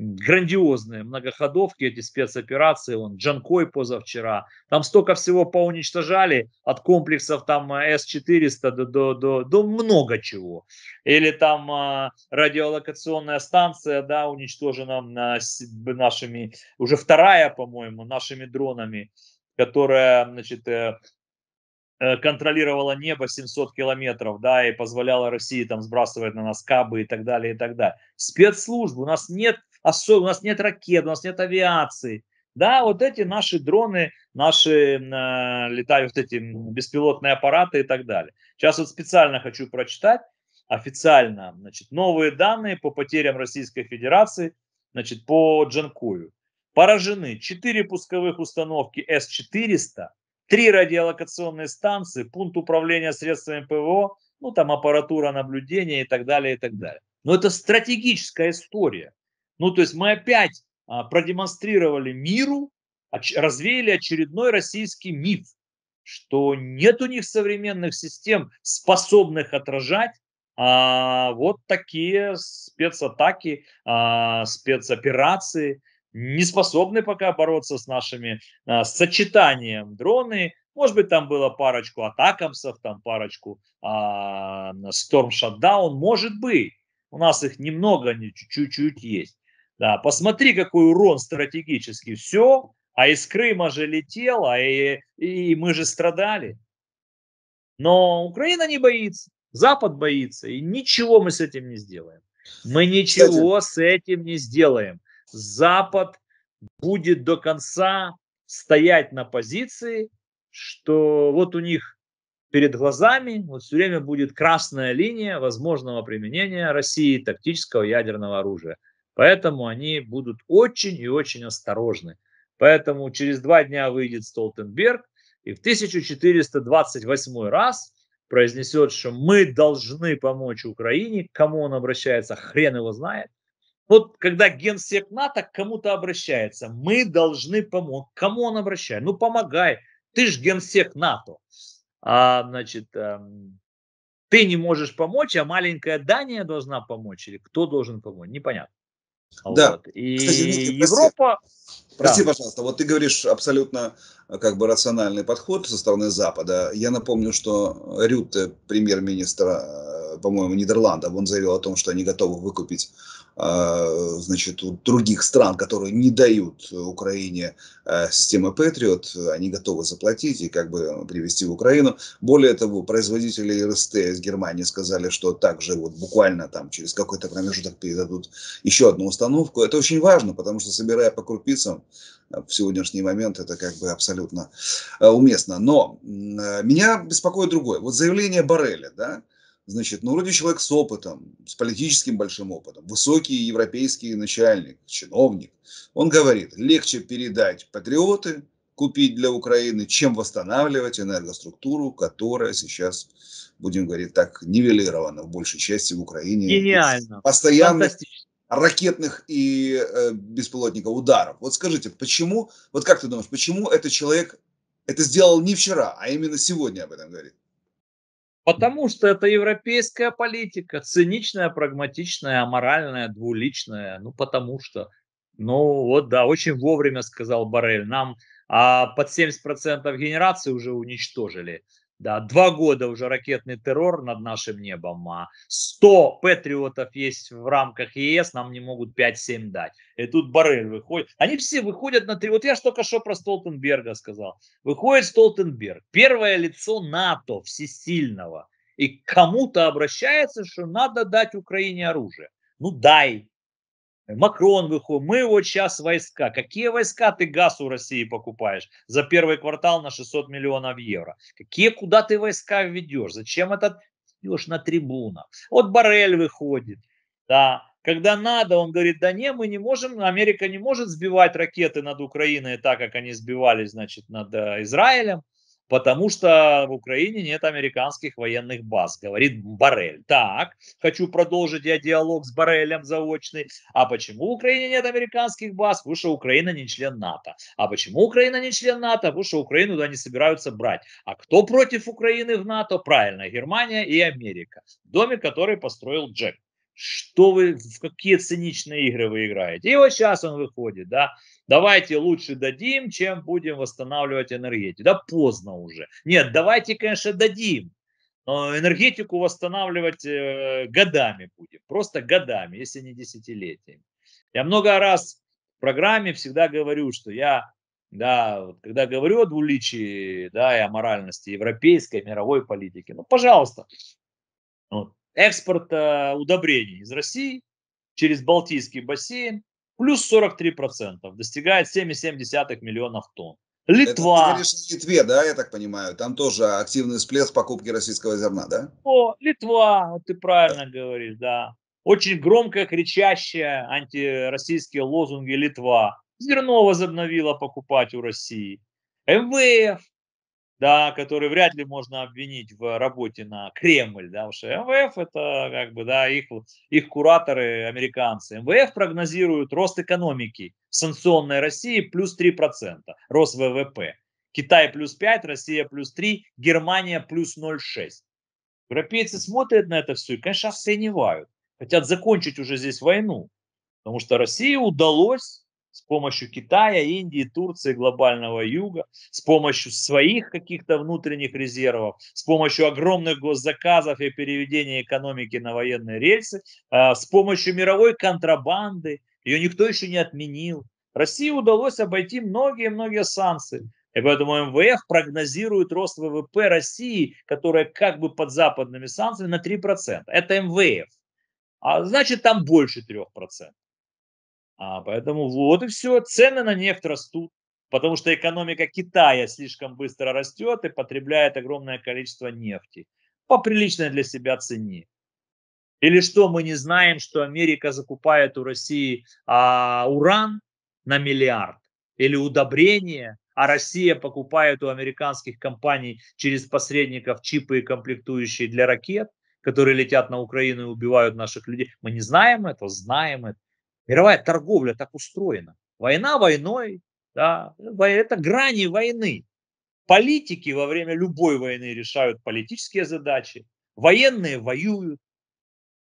S2: грандиозные многоходовки, эти спецоперации, он Джанкой позавчера, там столько всего поуничтожали, от комплексов там э, С-400 до, до, до, до много чего. Или там э, радиолокационная станция, да, уничтожена на, нашими, уже вторая, по-моему, нашими дронами, которая, значит, э, контролировала небо 700 километров, да, и позволяла России там сбрасывать на нас кабы и так далее, и так далее. Спецслужбы, у нас нет особо, у нас нет ракет, у нас нет авиации. Да, вот эти наши дроны, наши э, летают эти беспилотные аппараты и так далее. Сейчас вот специально хочу прочитать официально, значит, новые данные по потерям Российской Федерации, значит, по Джанкую. Поражены 4 пусковых установки С-400, 3 радиолокационные станции, пункт управления средствами ПВО, ну там аппаратура наблюдения и так далее, и так далее. Но это стратегическая история. Ну, то есть мы опять а, продемонстрировали миру, развеяли очередной российский миф, что нет у них современных систем, способных отражать а, вот такие спецатаки, а, спецоперации, не способны пока бороться с нашими а, с сочетанием дроны. Может быть, там было парочку атакамсов, там парочку а, Storm Shutdown, может быть. У нас их немного, они чуть-чуть есть. Да, посмотри, какой урон стратегический. Все, а из Крыма же летело, а и, и мы же страдали. Но Украина не боится, Запад боится, и ничего мы с этим не сделаем. Мы ничего с этим не сделаем. Запад будет до конца стоять на позиции, что вот у них перед глазами вот все время будет красная линия возможного применения России тактического ядерного оружия. Поэтому они будут очень и очень осторожны. Поэтому через два дня выйдет Столтенберг и в 1428 раз произнесет, что мы должны помочь Украине. К кому он обращается, хрен его знает. Вот когда генсек НАТО к кому-то обращается, мы должны помочь. К кому он обращается? Ну помогай, ты же генсек НАТО. А, значит, эм, ты не можешь помочь, а маленькая Дания должна помочь, или кто должен помочь, непонятно.
S1: Да. Вот. И Кстати, извините, Европа... Прости, да. пожалуйста, вот ты говоришь абсолютно э, как бы рациональный подход со стороны Запада. Я напомню, что Рют, премьер-министр, э, по-моему, Нидерландов, он заявил о том, что они готовы выкупить а, значит, у других стран, которые не дают Украине а, системы Патриот, они готовы заплатить и как бы привести в Украину. Более того, производители РСТ из Германии сказали, что также вот буквально там через какой-то промежуток передадут еще одну установку. Это очень важно, потому что собирая по крупицам, а, в сегодняшний момент это как бы абсолютно уместно. Но меня беспокоит другое. Вот заявление Барреля, да, Значит, ну, вроде человек с опытом, с политическим большим опытом, высокий европейский начальник, чиновник. Он говорит, легче передать патриоты, купить для Украины, чем восстанавливать энергоструктуру, которая сейчас, будем говорить так, нивелирована в большей части в Украине. Гениально. Постоянных ракетных и э, беспилотника ударов. Вот скажите, почему, вот как ты думаешь, почему этот человек это сделал не вчера, а именно сегодня об этом говорит? Потому что это европейская политика, циничная,
S2: прагматичная, аморальная, двуличная. Ну, потому что. Ну, вот да, очень вовремя сказал Барель. Нам а, под 70% генерации уже уничтожили. Да, два года уже ракетный террор над нашим небом. 100 а патриотов есть в рамках ЕС, нам не могут 5-7 дать. И тут Барель выходит. Они все выходят на три. Вот я же только что про Столтенберга сказал. Выходит Столтенберг. Первое лицо НАТО всесильного. И кому-то обращается, что надо дать Украине оружие. Ну дай, Макрон выходит, мы вот сейчас войска. Какие войска ты газ у России покупаешь за первый квартал на 600 миллионов евро? Какие, куда ты войска введешь? Зачем этот идешь на трибунах? Вот Барель выходит, да, когда надо, он говорит, да не, мы не можем, Америка не может сбивать ракеты над Украиной так, как они сбивались, значит, над э, Израилем потому что в Украине нет американских военных баз, говорит Барель. Так, хочу продолжить я диалог с Барелем заочный. А почему в Украине нет американских баз? Потому что Украина не член НАТО. А почему Украина не член НАТО? Потому что Украину туда не собираются брать. А кто против Украины в НАТО? Правильно, Германия и Америка. В доме, который построил Джек. Что вы, в какие циничные игры вы играете? И вот сейчас он выходит, да, Давайте лучше дадим, чем будем восстанавливать энергетику. Да поздно уже. Нет, давайте, конечно, дадим. Но энергетику восстанавливать э, годами будем. Просто годами, если не десятилетиями. Я много раз в программе всегда говорю, что я да, вот когда говорю о двуличии, да, и о моральности европейской, мировой политики, ну, пожалуйста, вот, экспорт э, удобрений из России через Балтийский бассейн плюс 43%, достигает 7,7 миллионов тонн.
S1: Литва. Это, ты говоришь, Литве, да, я так понимаю, там тоже активный всплеск покупки российского зерна, да?
S2: О, Литва, вот ты правильно да. говоришь, да. Очень громко кричащие антироссийские лозунги Литва. Зерно возобновила покупать у России. МВФ да, который вряд ли можно обвинить в работе на Кремль, да, потому что МВФ это как бы, да, их, их кураторы американцы. МВФ прогнозирует рост экономики санкционной России плюс 3%, рост ВВП. Китай плюс 5, Россия плюс 3, Германия плюс 0,6. Европейцы смотрят на это все и, конечно, оценивают. Хотят закончить уже здесь войну. Потому что России удалось с помощью Китая, Индии, Турции, глобального юга, с помощью своих каких-то внутренних резервов, с помощью огромных госзаказов и переведения экономики на военные рельсы, а, с помощью мировой контрабанды, ее никто еще не отменил. России удалось обойти многие-многие санкции. И поэтому МВФ прогнозирует рост ВВП России, которая как бы под западными санкциями на 3%. Это МВФ. А значит, там больше 3%. А, поэтому вот и все. Цены на нефть растут, потому что экономика Китая слишком быстро растет и потребляет огромное количество нефти по приличной для себя цене. Или что мы не знаем, что Америка закупает у России а, уран на миллиард или удобрения, а Россия покупает у американских компаний через посредников чипы и комплектующие для ракет, которые летят на Украину и убивают наших людей. Мы не знаем это, знаем это. Мировая торговля так устроена. Война войной, да, это грани войны. Политики во время любой войны решают политические задачи, военные воюют,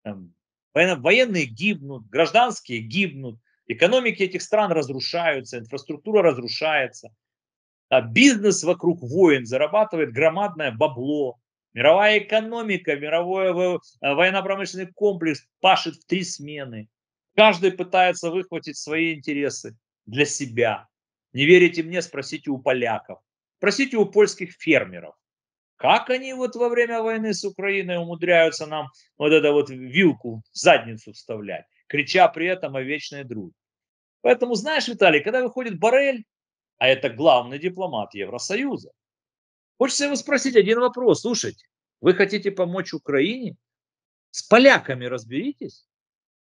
S2: там, военные гибнут, гражданские гибнут, экономики этих стран разрушаются, инфраструктура разрушается, а бизнес вокруг войн зарабатывает громадное бабло, мировая экономика, мировой э, военно-промышленный комплекс пашет в три смены. Каждый пытается выхватить свои интересы для себя. Не верите мне, спросите у поляков, спросите у польских фермеров. Как они вот во время войны с Украиной умудряются нам вот это вот вилку в задницу вставлять, крича при этом о вечной дружбе. Поэтому, знаешь, Виталий, когда выходит Барель, а это главный дипломат Евросоюза, хочется его спросить один вопрос. Слушайте, вы хотите помочь Украине? С поляками разберитесь?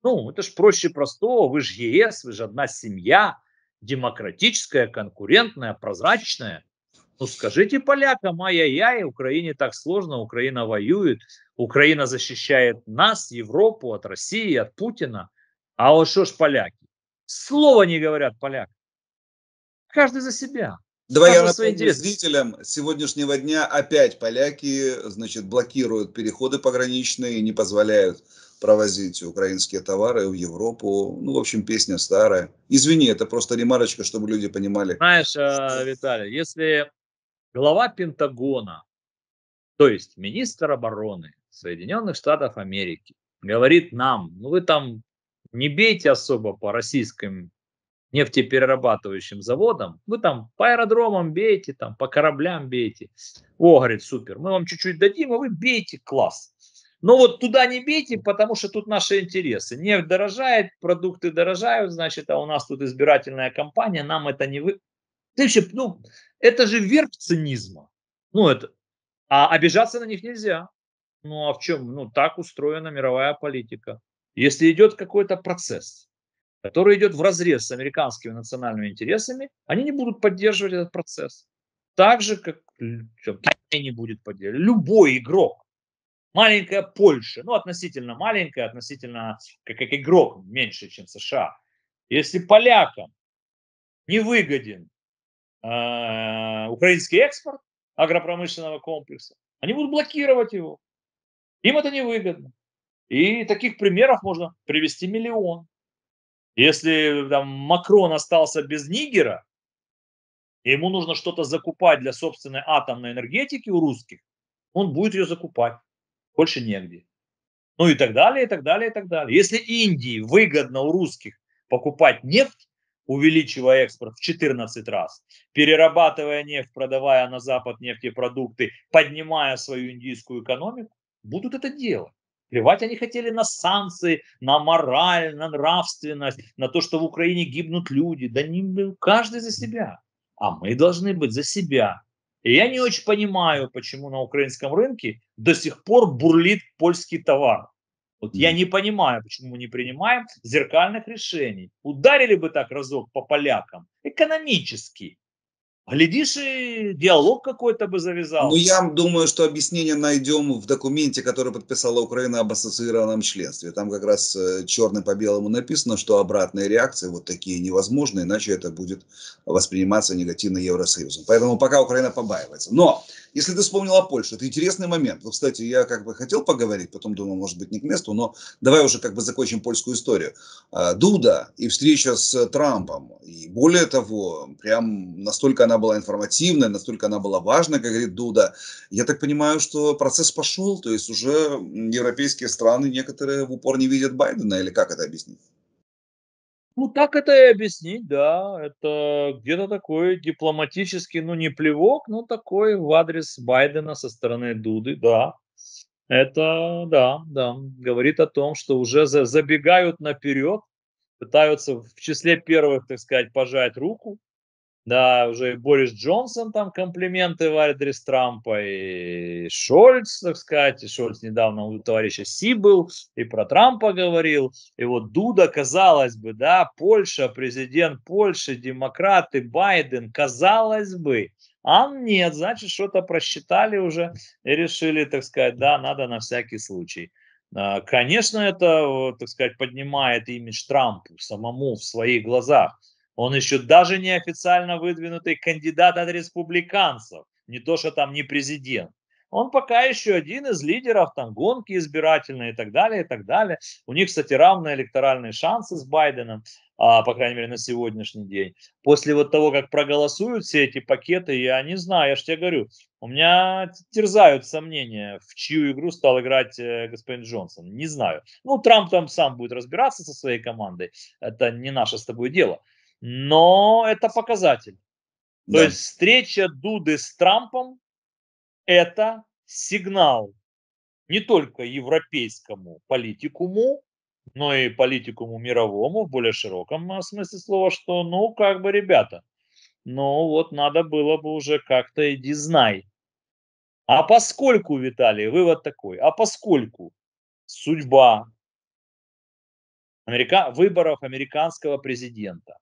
S2: Ну, это же проще простого, вы же ЕС, вы же одна семья, демократическая, конкурентная, прозрачная. Ну, скажите полякам, ай-яй-яй, Украине так сложно, Украина воюет, Украина защищает нас, Европу от России, от Путина. А вот что ж поляки? Слова не говорят поляки.
S1: Каждый за себя. Давай я напомню зрителям, с сегодняшнего дня опять поляки, значит, блокируют переходы пограничные, не позволяют провозить украинские товары в Европу. Ну, в общем, песня старая. Извини, это просто ремарочка, чтобы люди понимали.
S2: Знаешь, э, Виталий, если глава Пентагона, то есть министр обороны Соединенных Штатов Америки, говорит нам, ну вы там не бейте особо по российским нефтеперерабатывающим заводом, вы там по аэродромам бейте, там по кораблям бейте. О, говорит, супер, мы вам чуть-чуть дадим, а вы бейте, класс. Но вот туда не бейте, потому что тут наши интересы. Нефть дорожает, продукты дорожают, значит, а у нас тут избирательная кампания, нам это не вы... Ты вообще, ну, это же верх цинизма. Ну, это... А обижаться на них нельзя. Ну, а в чем? Ну, так устроена мировая политика. Если идет какой-то процесс, который идет в разрез с американскими национальными интересами, они не будут поддерживать этот процесс. Так же, как не будет поддерживать. Любой игрок, маленькая Польша, ну, относительно маленькая, относительно как, как игрок меньше, чем США. Если полякам невыгоден э, украинский экспорт агропромышленного комплекса, они будут блокировать его. Им это невыгодно. И таких примеров можно привести миллион. Если там Макрон остался без Нигера, ему нужно что-то закупать для собственной атомной энергетики у русских, он будет ее закупать. Больше негде. Ну и так далее, и так далее, и так далее. Если Индии выгодно у русских покупать нефть, увеличивая экспорт в 14 раз, перерабатывая нефть, продавая на Запад нефтепродукты, поднимая свою индийскую экономику, будут это делать. Плевать они хотели на санкции, на мораль, на нравственность, на то, что в Украине гибнут люди. Да не каждый за себя. А мы должны быть за себя. И я не очень понимаю, почему на украинском рынке до сих пор бурлит польский товар. Вот я не понимаю, почему мы не принимаем зеркальных решений. Ударили бы так разок по полякам экономически, Глядишь, и диалог какой-то бы завязал. Ну, я
S1: думаю, что объяснение найдем в документе, который подписала Украина об ассоциированном членстве. Там как раз э, черным по белому написано, что обратные реакции вот такие невозможны, иначе это будет восприниматься негативно Евросоюзом. Поэтому пока Украина побаивается. Но если ты вспомнила Польше, это интересный момент. Вот, кстати, я как бы хотел поговорить, потом думал, может быть, не к месту, но давай уже как бы закончим польскую историю. А, Дуда и встреча с Трампом. И более того, прям настолько она была информативная, настолько она была важна, как говорит Дуда. Я так понимаю, что процесс пошел, то есть уже европейские страны некоторые в упор не видят Байдена, или как это объяснить?
S2: Ну, так это и объяснить, да. Это где-то такой дипломатический, ну, не плевок, но такой в адрес Байдена со стороны Дуды, да. Это, да, да, говорит о том, что уже забегают наперед, пытаются в числе первых, так сказать, пожать руку, да, уже и Борис Джонсон там комплименты в адрес Трампа, и Шольц, так сказать, и Шольц недавно у товарища Си был, и про Трампа говорил, и вот Дуда, казалось бы, да, Польша, президент Польши, демократы, Байден, казалось бы, а нет, значит, что-то просчитали уже и решили, так сказать, да, надо на всякий случай. А, конечно, это, э, так сказать, поднимает имидж Трампу самому в своих глазах. Он еще даже не официально выдвинутый кандидат от республиканцев, не то что там не президент. Он пока еще один из лидеров там гонки избирательной и так далее, и так далее. У них, кстати, равные электоральные шансы с Байденом, а, по крайней мере, на сегодняшний день. После вот того, как проголосуют все эти пакеты, я не знаю, я же тебе говорю, у меня терзают сомнения, в чью игру стал играть э, господин Джонсон. Не знаю. Ну, Трамп там сам будет разбираться со своей командой. Это не наше с тобой дело но это показатель. Да. То есть встреча Дуды с Трампом – это сигнал не только европейскому политикуму, но и политикуму мировому в более широком э, смысле слова, что ну как бы ребята, ну вот надо было бы уже как-то иди знай. А поскольку, Виталий, вывод такой, а поскольку судьба америка, выборов американского президента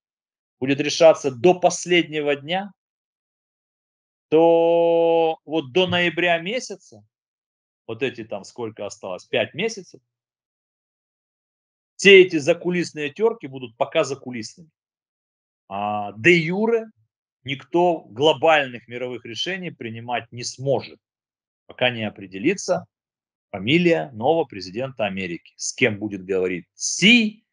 S2: будет решаться до последнего дня, то вот до ноября месяца, вот эти там сколько осталось, 5 месяцев, все эти закулисные терки будут пока закулисными. А де юре никто глобальных мировых решений принимать не сможет, пока не определится фамилия нового президента Америки, с кем будет говорить Си,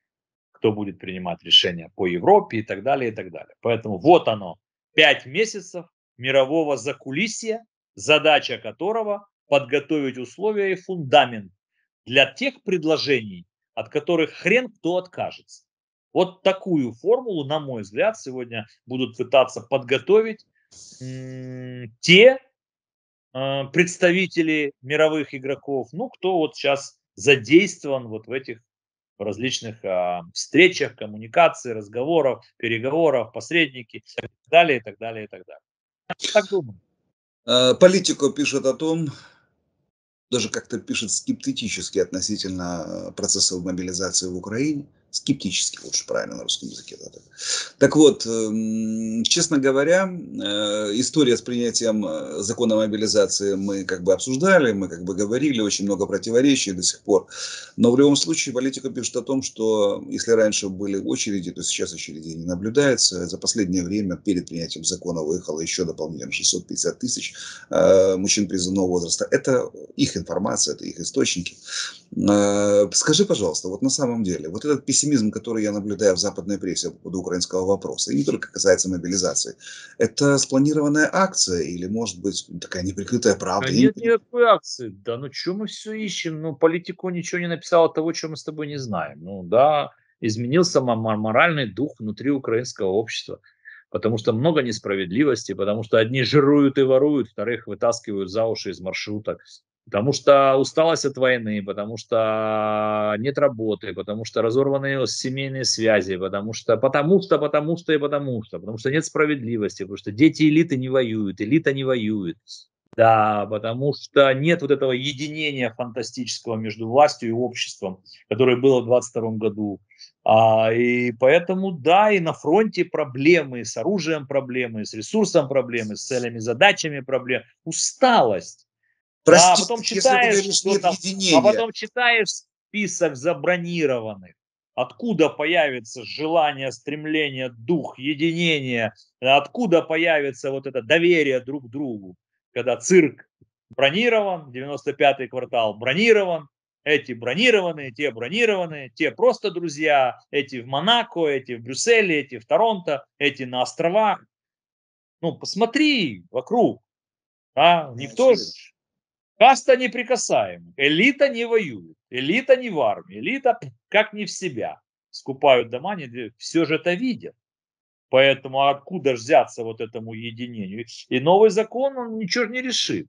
S2: кто будет принимать решения по Европе и так далее, и так далее. Поэтому вот оно, пять месяцев мирового закулисья, задача которого подготовить условия и фундамент для тех предложений, от которых хрен кто откажется. Вот такую формулу, на мой взгляд, сегодня будут пытаться подготовить те э, представители мировых игроков, ну, кто вот сейчас задействован вот в этих в различных э, встречах, коммуникации, разговоров, переговоров, посредники и так далее, и так далее, и так далее. так думаю.
S1: А, политику пишет о том, даже как-то пишет скептически относительно а, процессов мобилизации в Украине, скептически, лучше правильно на русском языке. Да, так. так вот, э, честно говоря, э, история с принятием э, закона о мобилизации мы как бы обсуждали, мы как бы говорили, очень много противоречий до сих пор. Но в любом случае политика пишет о том, что если раньше были очереди, то сейчас очереди не наблюдается. За последнее время перед принятием закона выехало еще дополнительно 650 тысяч э, мужчин призывного возраста. Это их информация, это их источники. Э, скажи, пожалуйста, вот на самом деле, вот этот письмо пессимизм, который я наблюдаю в западной прессе по поводу украинского вопроса, и не только касается мобилизации. Это спланированная акция или, может быть, такая неприкрытая правда? А нет никакой
S2: акции. Да ну что мы все ищем? Ну, политику ничего не написало того, чего мы с тобой не знаем. Ну да, изменился моральный дух внутри украинского общества потому что много несправедливости, потому что одни жируют и воруют, вторых вытаскивают за уши из маршруток, потому что усталость от войны, потому что нет работы, потому что разорванные семейные связи, потому что, потому что, потому что и потому что, потому что нет справедливости, потому что дети элиты не воюют, элита не воюет. Да, потому что нет вот этого единения фантастического между властью и обществом, которое было в 22 году. А, и поэтому, да, и на фронте проблемы, с оружием проблемы, с ресурсом проблемы, с целями, задачами проблемы. усталость.
S1: Прости, а потом читаешь, говоришь, что там, а потом
S2: читаешь список забронированных. Откуда появится желание, стремление, дух, единение? Откуда появится вот это доверие друг к другу? Когда цирк бронирован, 95-й квартал бронирован, эти бронированные, те бронированные, те просто друзья, эти в Монако, эти в Брюсселе, эти в Торонто, эти на островах. Ну, посмотри вокруг. А, никто же Каста неприкасаема, элита не воюет, элита не в армии, элита как не в себя. Скупают дома, не... все же это видят. Поэтому откуда взяться вот этому единению? И новый закон, он ничего не решит.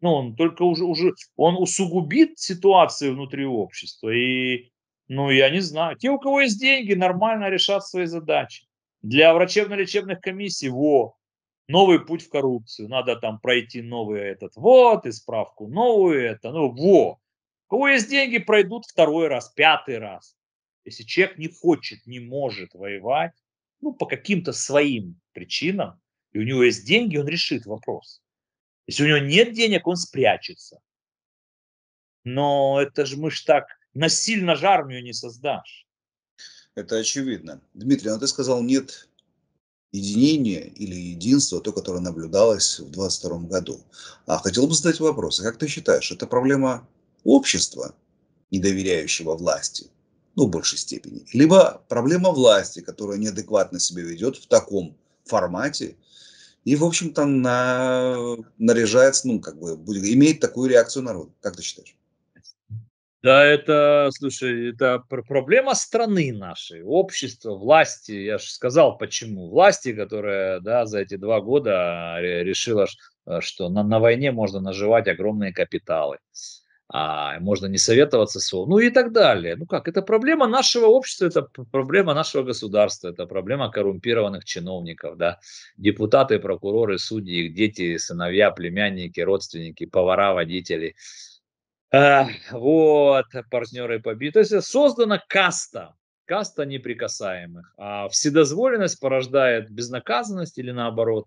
S2: Ну, он только уже, уже он усугубит ситуацию внутри общества. И, ну, я не знаю. Те, у кого есть деньги, нормально решат свои задачи. Для врачебно-лечебных комиссий, во, новый путь в коррупцию, надо там пройти новый этот вот, и справку новую это, ну во. У кого есть деньги, пройдут второй раз, пятый раз. Если человек не хочет, не может воевать, ну, по каким-то своим причинам, и у него есть деньги, он решит вопрос. Если у него нет денег, он спрячется. Но это же мы ж так насильно же армию не создашь.
S1: Это очевидно. Дмитрий, ну ты сказал, нет единение или единство, то, которое наблюдалось в 22 году. А хотел бы задать вопрос, а как ты считаешь, это проблема общества, недоверяющего власти, ну, в большей степени, либо проблема власти, которая неадекватно себя ведет в таком формате и, в общем-то, на... наряжается, ну, как бы, имеет такую реакцию народа. Как ты считаешь?
S2: Да, это, слушай, это проблема страны нашей, общества, власти. Я же сказал, почему. Власти, которая да, за эти два года а, решила, э, что на, на войне можно наживать огромные капиталы а можно не советоваться с ООН, ну и так далее. Ну как, это проблема нашего общества, это проблема нашего государства, это проблема коррумпированных чиновников, да, депутаты, прокуроры, судьи, их дети, сыновья, племянники, родственники, повара, водители, вот, партнеры по То есть создана каста, каста неприкасаемых. А вседозволенность порождает безнаказанность или наоборот.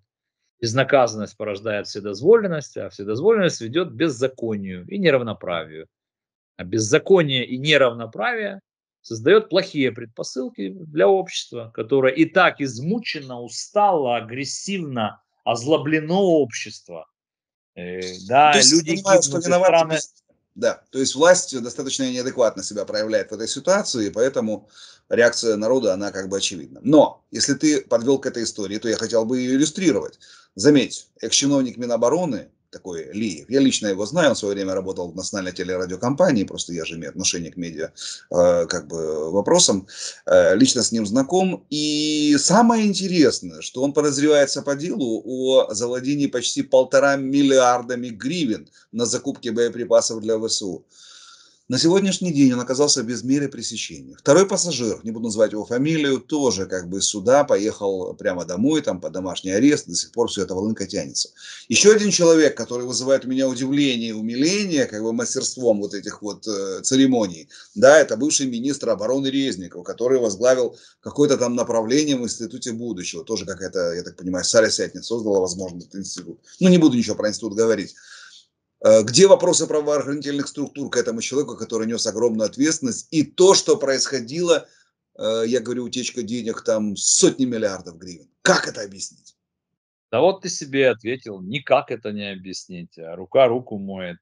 S2: Безнаказанность порождает вседозволенность, а вседозволенность ведет к беззаконию и неравноправию. А беззаконие и неравноправие создает плохие предпосылки для общества, которое и так измучено, устало, агрессивно, озлоблено общество.
S1: Э, да, То люди понимают, что виноваты страны... без да. То есть власть достаточно неадекватно себя проявляет в этой ситуации, и поэтому реакция народа, она как бы очевидна. Но, если ты подвел к этой истории, то я хотел бы ее иллюстрировать. Заметь, экс-чиновник Минобороны такой Лиев. Я лично его знаю, он в свое время работал в национальной телерадиокомпании, просто я же имею отношение к медиа э, как бы вопросам, э, лично с ним знаком. И самое интересное, что он подозревается по делу о завладении почти полтора миллиардами гривен на закупке боеприпасов для ВСУ. На сегодняшний день он оказался без меры пресечения. Второй пассажир, не буду называть его фамилию, тоже как бы суда поехал прямо домой, там под домашний арест, до сих пор все это волынка тянется. Еще один человек, который вызывает у меня удивление и умиление, как бы мастерством вот этих вот э, церемоний, да, это бывший министр обороны Резников, который возглавил какое-то там направление в Институте будущего, тоже какая-то, я так понимаю, Саря Сятник создала, возможно, этот институт. Ну, не буду ничего про институт говорить. Э, где вопросы правоохранительных структур к этому человеку, который нес огромную ответственность, и то, что происходило, э, я говорю, утечка денег там сотни миллиардов гривен. Как это объяснить?
S2: Да вот ты себе ответил, никак это не объяснить. Рука руку моет.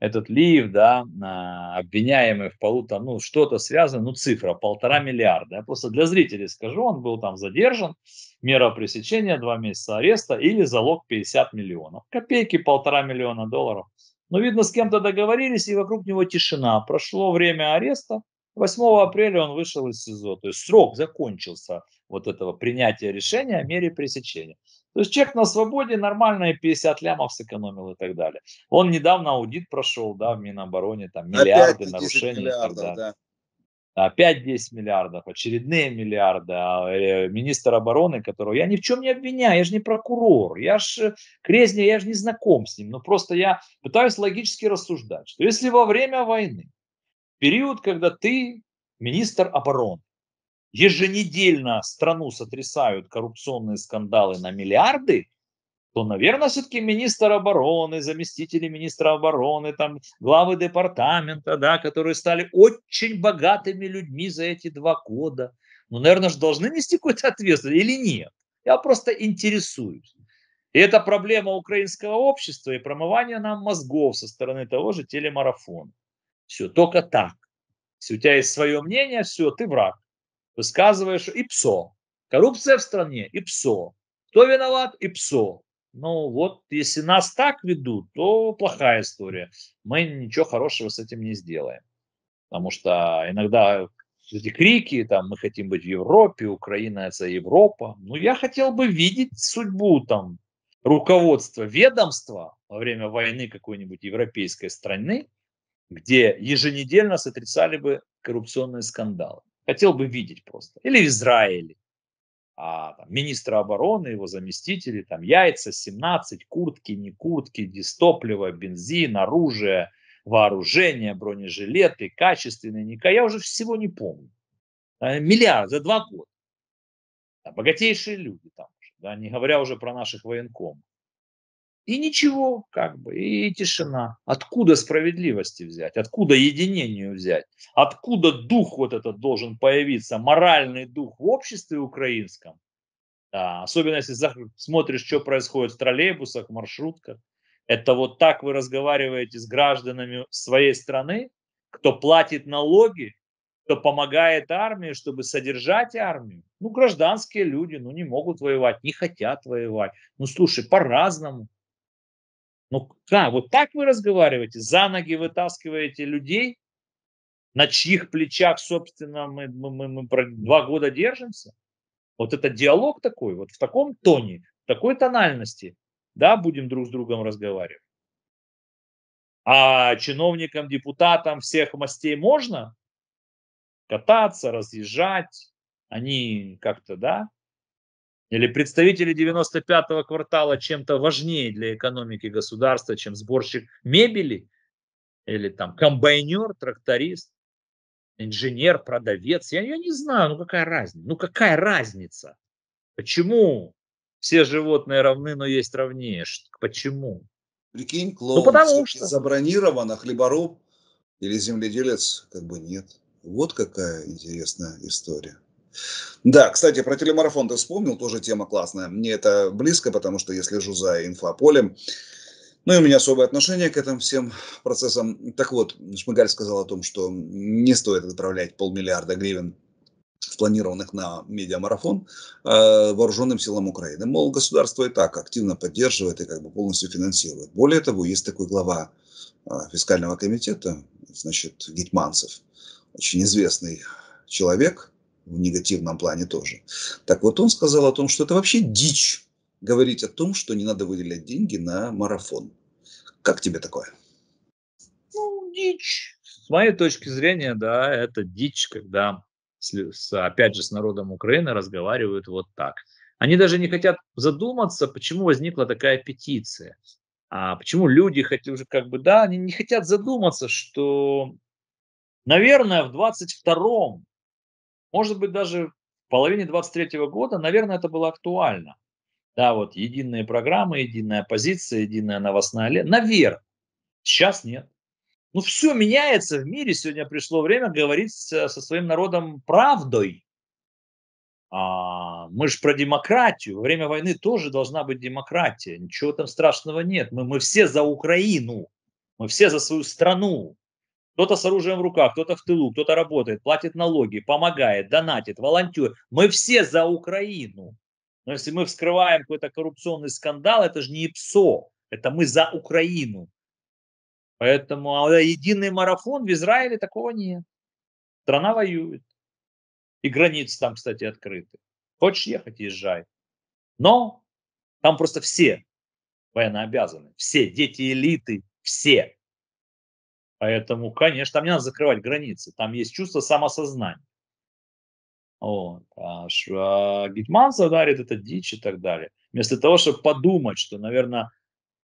S2: Этот лифт, да, а, обвиняемый в полу, там, ну, что-то связано, ну, цифра, полтора миллиарда. Я просто для зрителей скажу, он был там задержан, мера пресечения, два месяца ареста или залог 50 миллионов. Копейки, полтора миллиона долларов – но, ну, видно, с кем-то договорились, и вокруг него тишина. Прошло время ареста. 8 апреля он вышел из СИЗО. То есть срок закончился вот этого принятия решения о мере пресечения. То есть человек на свободе нормальные 50 лямов сэкономил и так далее. Он недавно аудит прошел, да, в Минобороне, там миллиарды нарушений миллиардов, и так далее. Да. 5-10 а, миллиардов, очередные миллиарды, а, министр обороны, которого я ни в чем не обвиняю, я же не прокурор, я же э, Крезня, я же не знаком с ним, но ну, просто я пытаюсь логически рассуждать, что если во время войны, период, когда ты министр обороны, еженедельно страну сотрясают коррупционные скандалы на миллиарды – то, наверное, все-таки министр обороны, заместители министра обороны, там, главы департамента, да, которые стали очень богатыми людьми за эти два года, ну, наверное, же должны нести какую-то ответственность или нет. Я просто интересуюсь. И это проблема украинского общества и промывание нам мозгов со стороны того же телемарафона. Все, только так. Если у тебя есть свое мнение, все, ты враг. Высказываешь и псо. Коррупция в стране и псо. Кто виноват? И псо. Ну вот, если нас так ведут, то плохая история. Мы ничего хорошего с этим не сделаем. Потому что иногда эти крики, там, мы хотим быть в Европе, Украина – это Европа. Ну, я хотел бы видеть судьбу там руководства ведомства во время войны какой-нибудь европейской страны, где еженедельно сотрясали бы коррупционные скандалы. Хотел бы видеть просто. Или в Израиле, а, там, министра обороны, его заместители, там яйца 17, куртки, не куртки, дистопливо, бензин, оружие, вооружение, бронежилеты, качественные, не... я уже всего не помню. А, миллиард за два года. Там, богатейшие люди там, да, не говоря уже про наших военкомов. И ничего, как бы, и тишина. Откуда справедливости взять? Откуда единению взять? Откуда дух вот этот должен появиться, моральный дух в обществе украинском? Да, особенно если смотришь, что происходит в троллейбусах, маршрутках. Это вот так вы разговариваете с гражданами своей страны, кто платит налоги, кто помогает армии, чтобы содержать армию. Ну, гражданские люди, ну, не могут воевать, не хотят воевать. Ну, слушай, по-разному. Ну, да, вот так вы разговариваете, за ноги вытаскиваете людей, на чьих плечах, собственно, мы, мы, мы, мы два года держимся. Вот это диалог такой, вот в таком тоне, в такой тональности, да, будем друг с другом разговаривать. А чиновникам, депутатам всех мастей можно кататься, разъезжать, они как-то, да, или представители 95-го квартала чем-то важнее для экономики государства, чем сборщик мебели? Или там комбайнер, тракторист, инженер, продавец? Я, я не знаю, ну какая разница? Ну какая разница? Почему все животные равны, но есть равнее? Почему? Прикинь, ну,
S1: клоун, ну, потому
S2: что... забронировано,
S1: а хлебороб или земледелец как бы нет. Вот какая интересная история. Да, кстати, про телемарафон ты вспомнил, тоже тема классная. Мне это близко, потому что я слежу за инфополем. Ну и у меня особое отношение к этим всем процессам. Так вот, Шмыгаль сказал о том, что не стоит отправлять полмиллиарда гривен спланированных на медиамарафон э, вооруженным силам Украины. Мол, государство и так активно поддерживает и как бы полностью финансирует. Более того, есть такой глава э, фискального комитета, значит, Гетманцев, очень известный человек, в негативном плане тоже. Так вот, он сказал о том, что это вообще дичь говорить о том, что не надо выделять деньги на марафон. Как тебе такое? Ну, дичь.
S2: С моей точки зрения, да, это дичь, когда, с, опять же, с народом Украины разговаривают вот так. Они даже не хотят задуматься, почему возникла такая петиция. А почему люди хотят уже как бы, да, они не хотят задуматься, что, наверное, в 22-м может быть, даже в половине 23 года, наверное, это было актуально. Да, вот единые программы, единая позиция, единая новостная лента. Наверное. Сейчас нет. Ну, все меняется в мире. Сегодня пришло время говорить со своим народом правдой. А, мы же про демократию. Во время войны тоже должна быть демократия. Ничего там страшного нет. Мы, мы все за Украину. Мы все за свою страну. Кто-то с оружием в руках, кто-то в тылу, кто-то работает, платит налоги, помогает, донатит, волонтер. Мы все за Украину. Но если мы вскрываем какой-то коррупционный скандал, это же не ИПСО, это мы за Украину. Поэтому а единый марафон в Израиле такого нет. Страна воюет. И границы там, кстати, открыты. Хочешь ехать, езжай. Но там просто все военно обязаны. Все дети элиты, все. Поэтому, конечно, там не надо закрывать границы, там есть чувство самосознания. Вот. А, а Гетман задарит это дичь и так далее. Вместо того, чтобы подумать, что, наверное,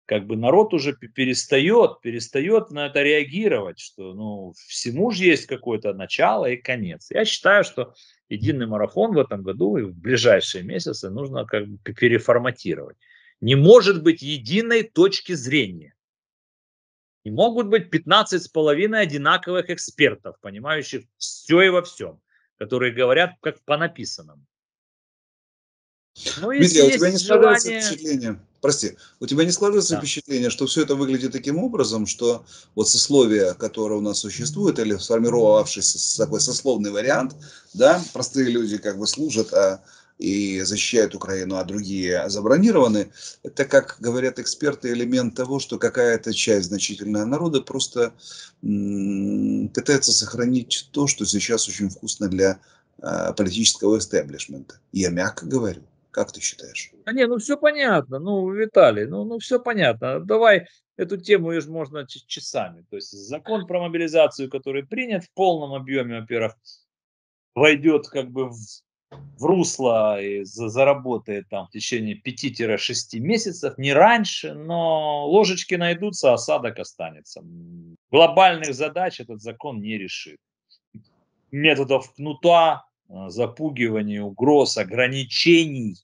S2: как бы народ уже перестает, перестает на это реагировать, что ну, всему же есть какое-то начало и конец. Я считаю, что единый марафон в этом году и в ближайшие месяцы нужно как бы переформатировать. Не может быть единой точки зрения. И могут быть с половиной одинаковых экспертов, понимающих все и во всем, которые говорят как по написанному.
S1: Ну, Дмитрий, а у тебя не складывается желание... впечатление, прости, у тебя не складывается да. впечатление, что все это выглядит таким образом, что вот сословие, которое у нас существует, или сформировавшийся такой сословный вариант, да, простые люди как бы служат, а и защищают Украину, а другие забронированы, это, как говорят эксперты, элемент того, что какая-то часть значительного народа просто пытается сохранить то, что сейчас очень вкусно для э, политического истеблишмента. Я мягко говорю. Как ты
S2: считаешь? А не, ну все понятно. Ну, Виталий, ну, ну все понятно. Давай эту тему уж можно часами. То есть закон про мобилизацию, который принят в полном объеме, во-первых, войдет как бы в в русло и заработает там в течение 5-6 месяцев, не раньше, но ложечки найдутся, осадок останется. Глобальных задач этот закон не решит. Методов кнута, э, запугивания, угроз, ограничений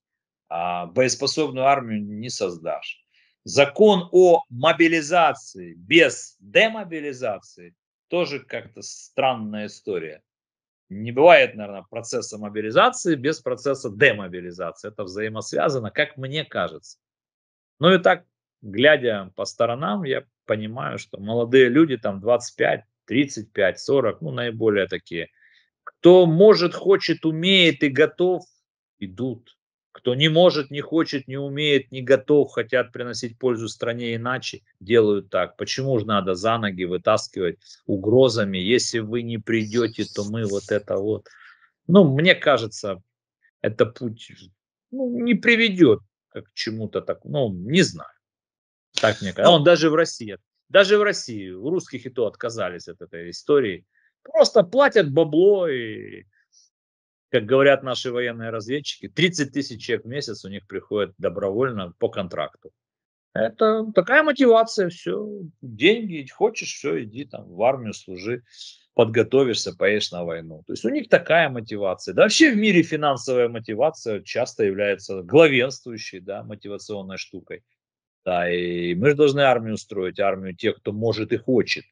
S2: а, боеспособную армию не создашь. Закон о мобилизации без демобилизации тоже как-то странная история. Не бывает, наверное, процесса мобилизации без процесса демобилизации. Это взаимосвязано, как мне кажется. Ну и так, глядя по сторонам, я понимаю, что молодые люди, там 25, 35, 40, ну наиболее такие, кто может, хочет, умеет и готов, идут. Кто не может, не хочет, не умеет, не готов, хотят приносить пользу стране иначе, делают так. Почему же надо за ноги вытаскивать угрозами? Если вы не придете, то мы вот это вот. Ну, мне кажется, это путь ну, не приведет к чему-то так, ну, не знаю. Так мне кажется. А ну он даже в России, даже в России, у русских и то отказались от этой истории. Просто платят бабло и как говорят наши военные разведчики, 30 тысяч человек в месяц у них приходит добровольно по контракту. Это такая мотивация, все, деньги, хочешь, все, иди там в армию служи, подготовишься, поедешь на войну. То есть у них такая мотивация. Да вообще в мире финансовая мотивация часто является главенствующей, да, мотивационной штукой. Да, и мы же должны армию строить, армию тех, кто может и хочет,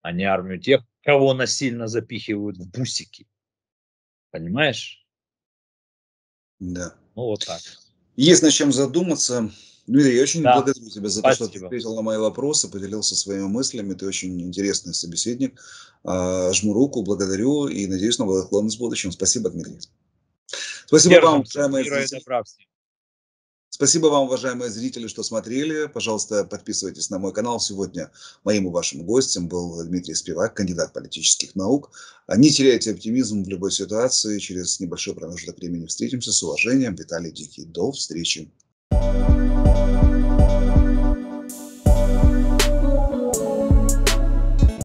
S2: а не армию тех, кого насильно запихивают в бусики. Понимаешь?
S1: Да. Ну вот так. Есть над чем задуматься. Дмитрий, ну, я очень да. благодарю тебя за Спасибо. то, что ответил на мои вопросы, поделился своими мыслями. Ты очень интересный собеседник. А, жму руку, благодарю и надеюсь на благословенность в будущем. Спасибо, Дмитрий. Спасибо Держим, вам, уважаемые Спасибо вам, уважаемые зрители, что смотрели. Пожалуйста, подписывайтесь на мой канал. Сегодня моим и вашим гостем был Дмитрий Спивак, кандидат политических наук. А не теряйте оптимизм в любой ситуации. Через небольшой промежуток времени встретимся. С уважением, Виталий Дикий. До встречи. thank you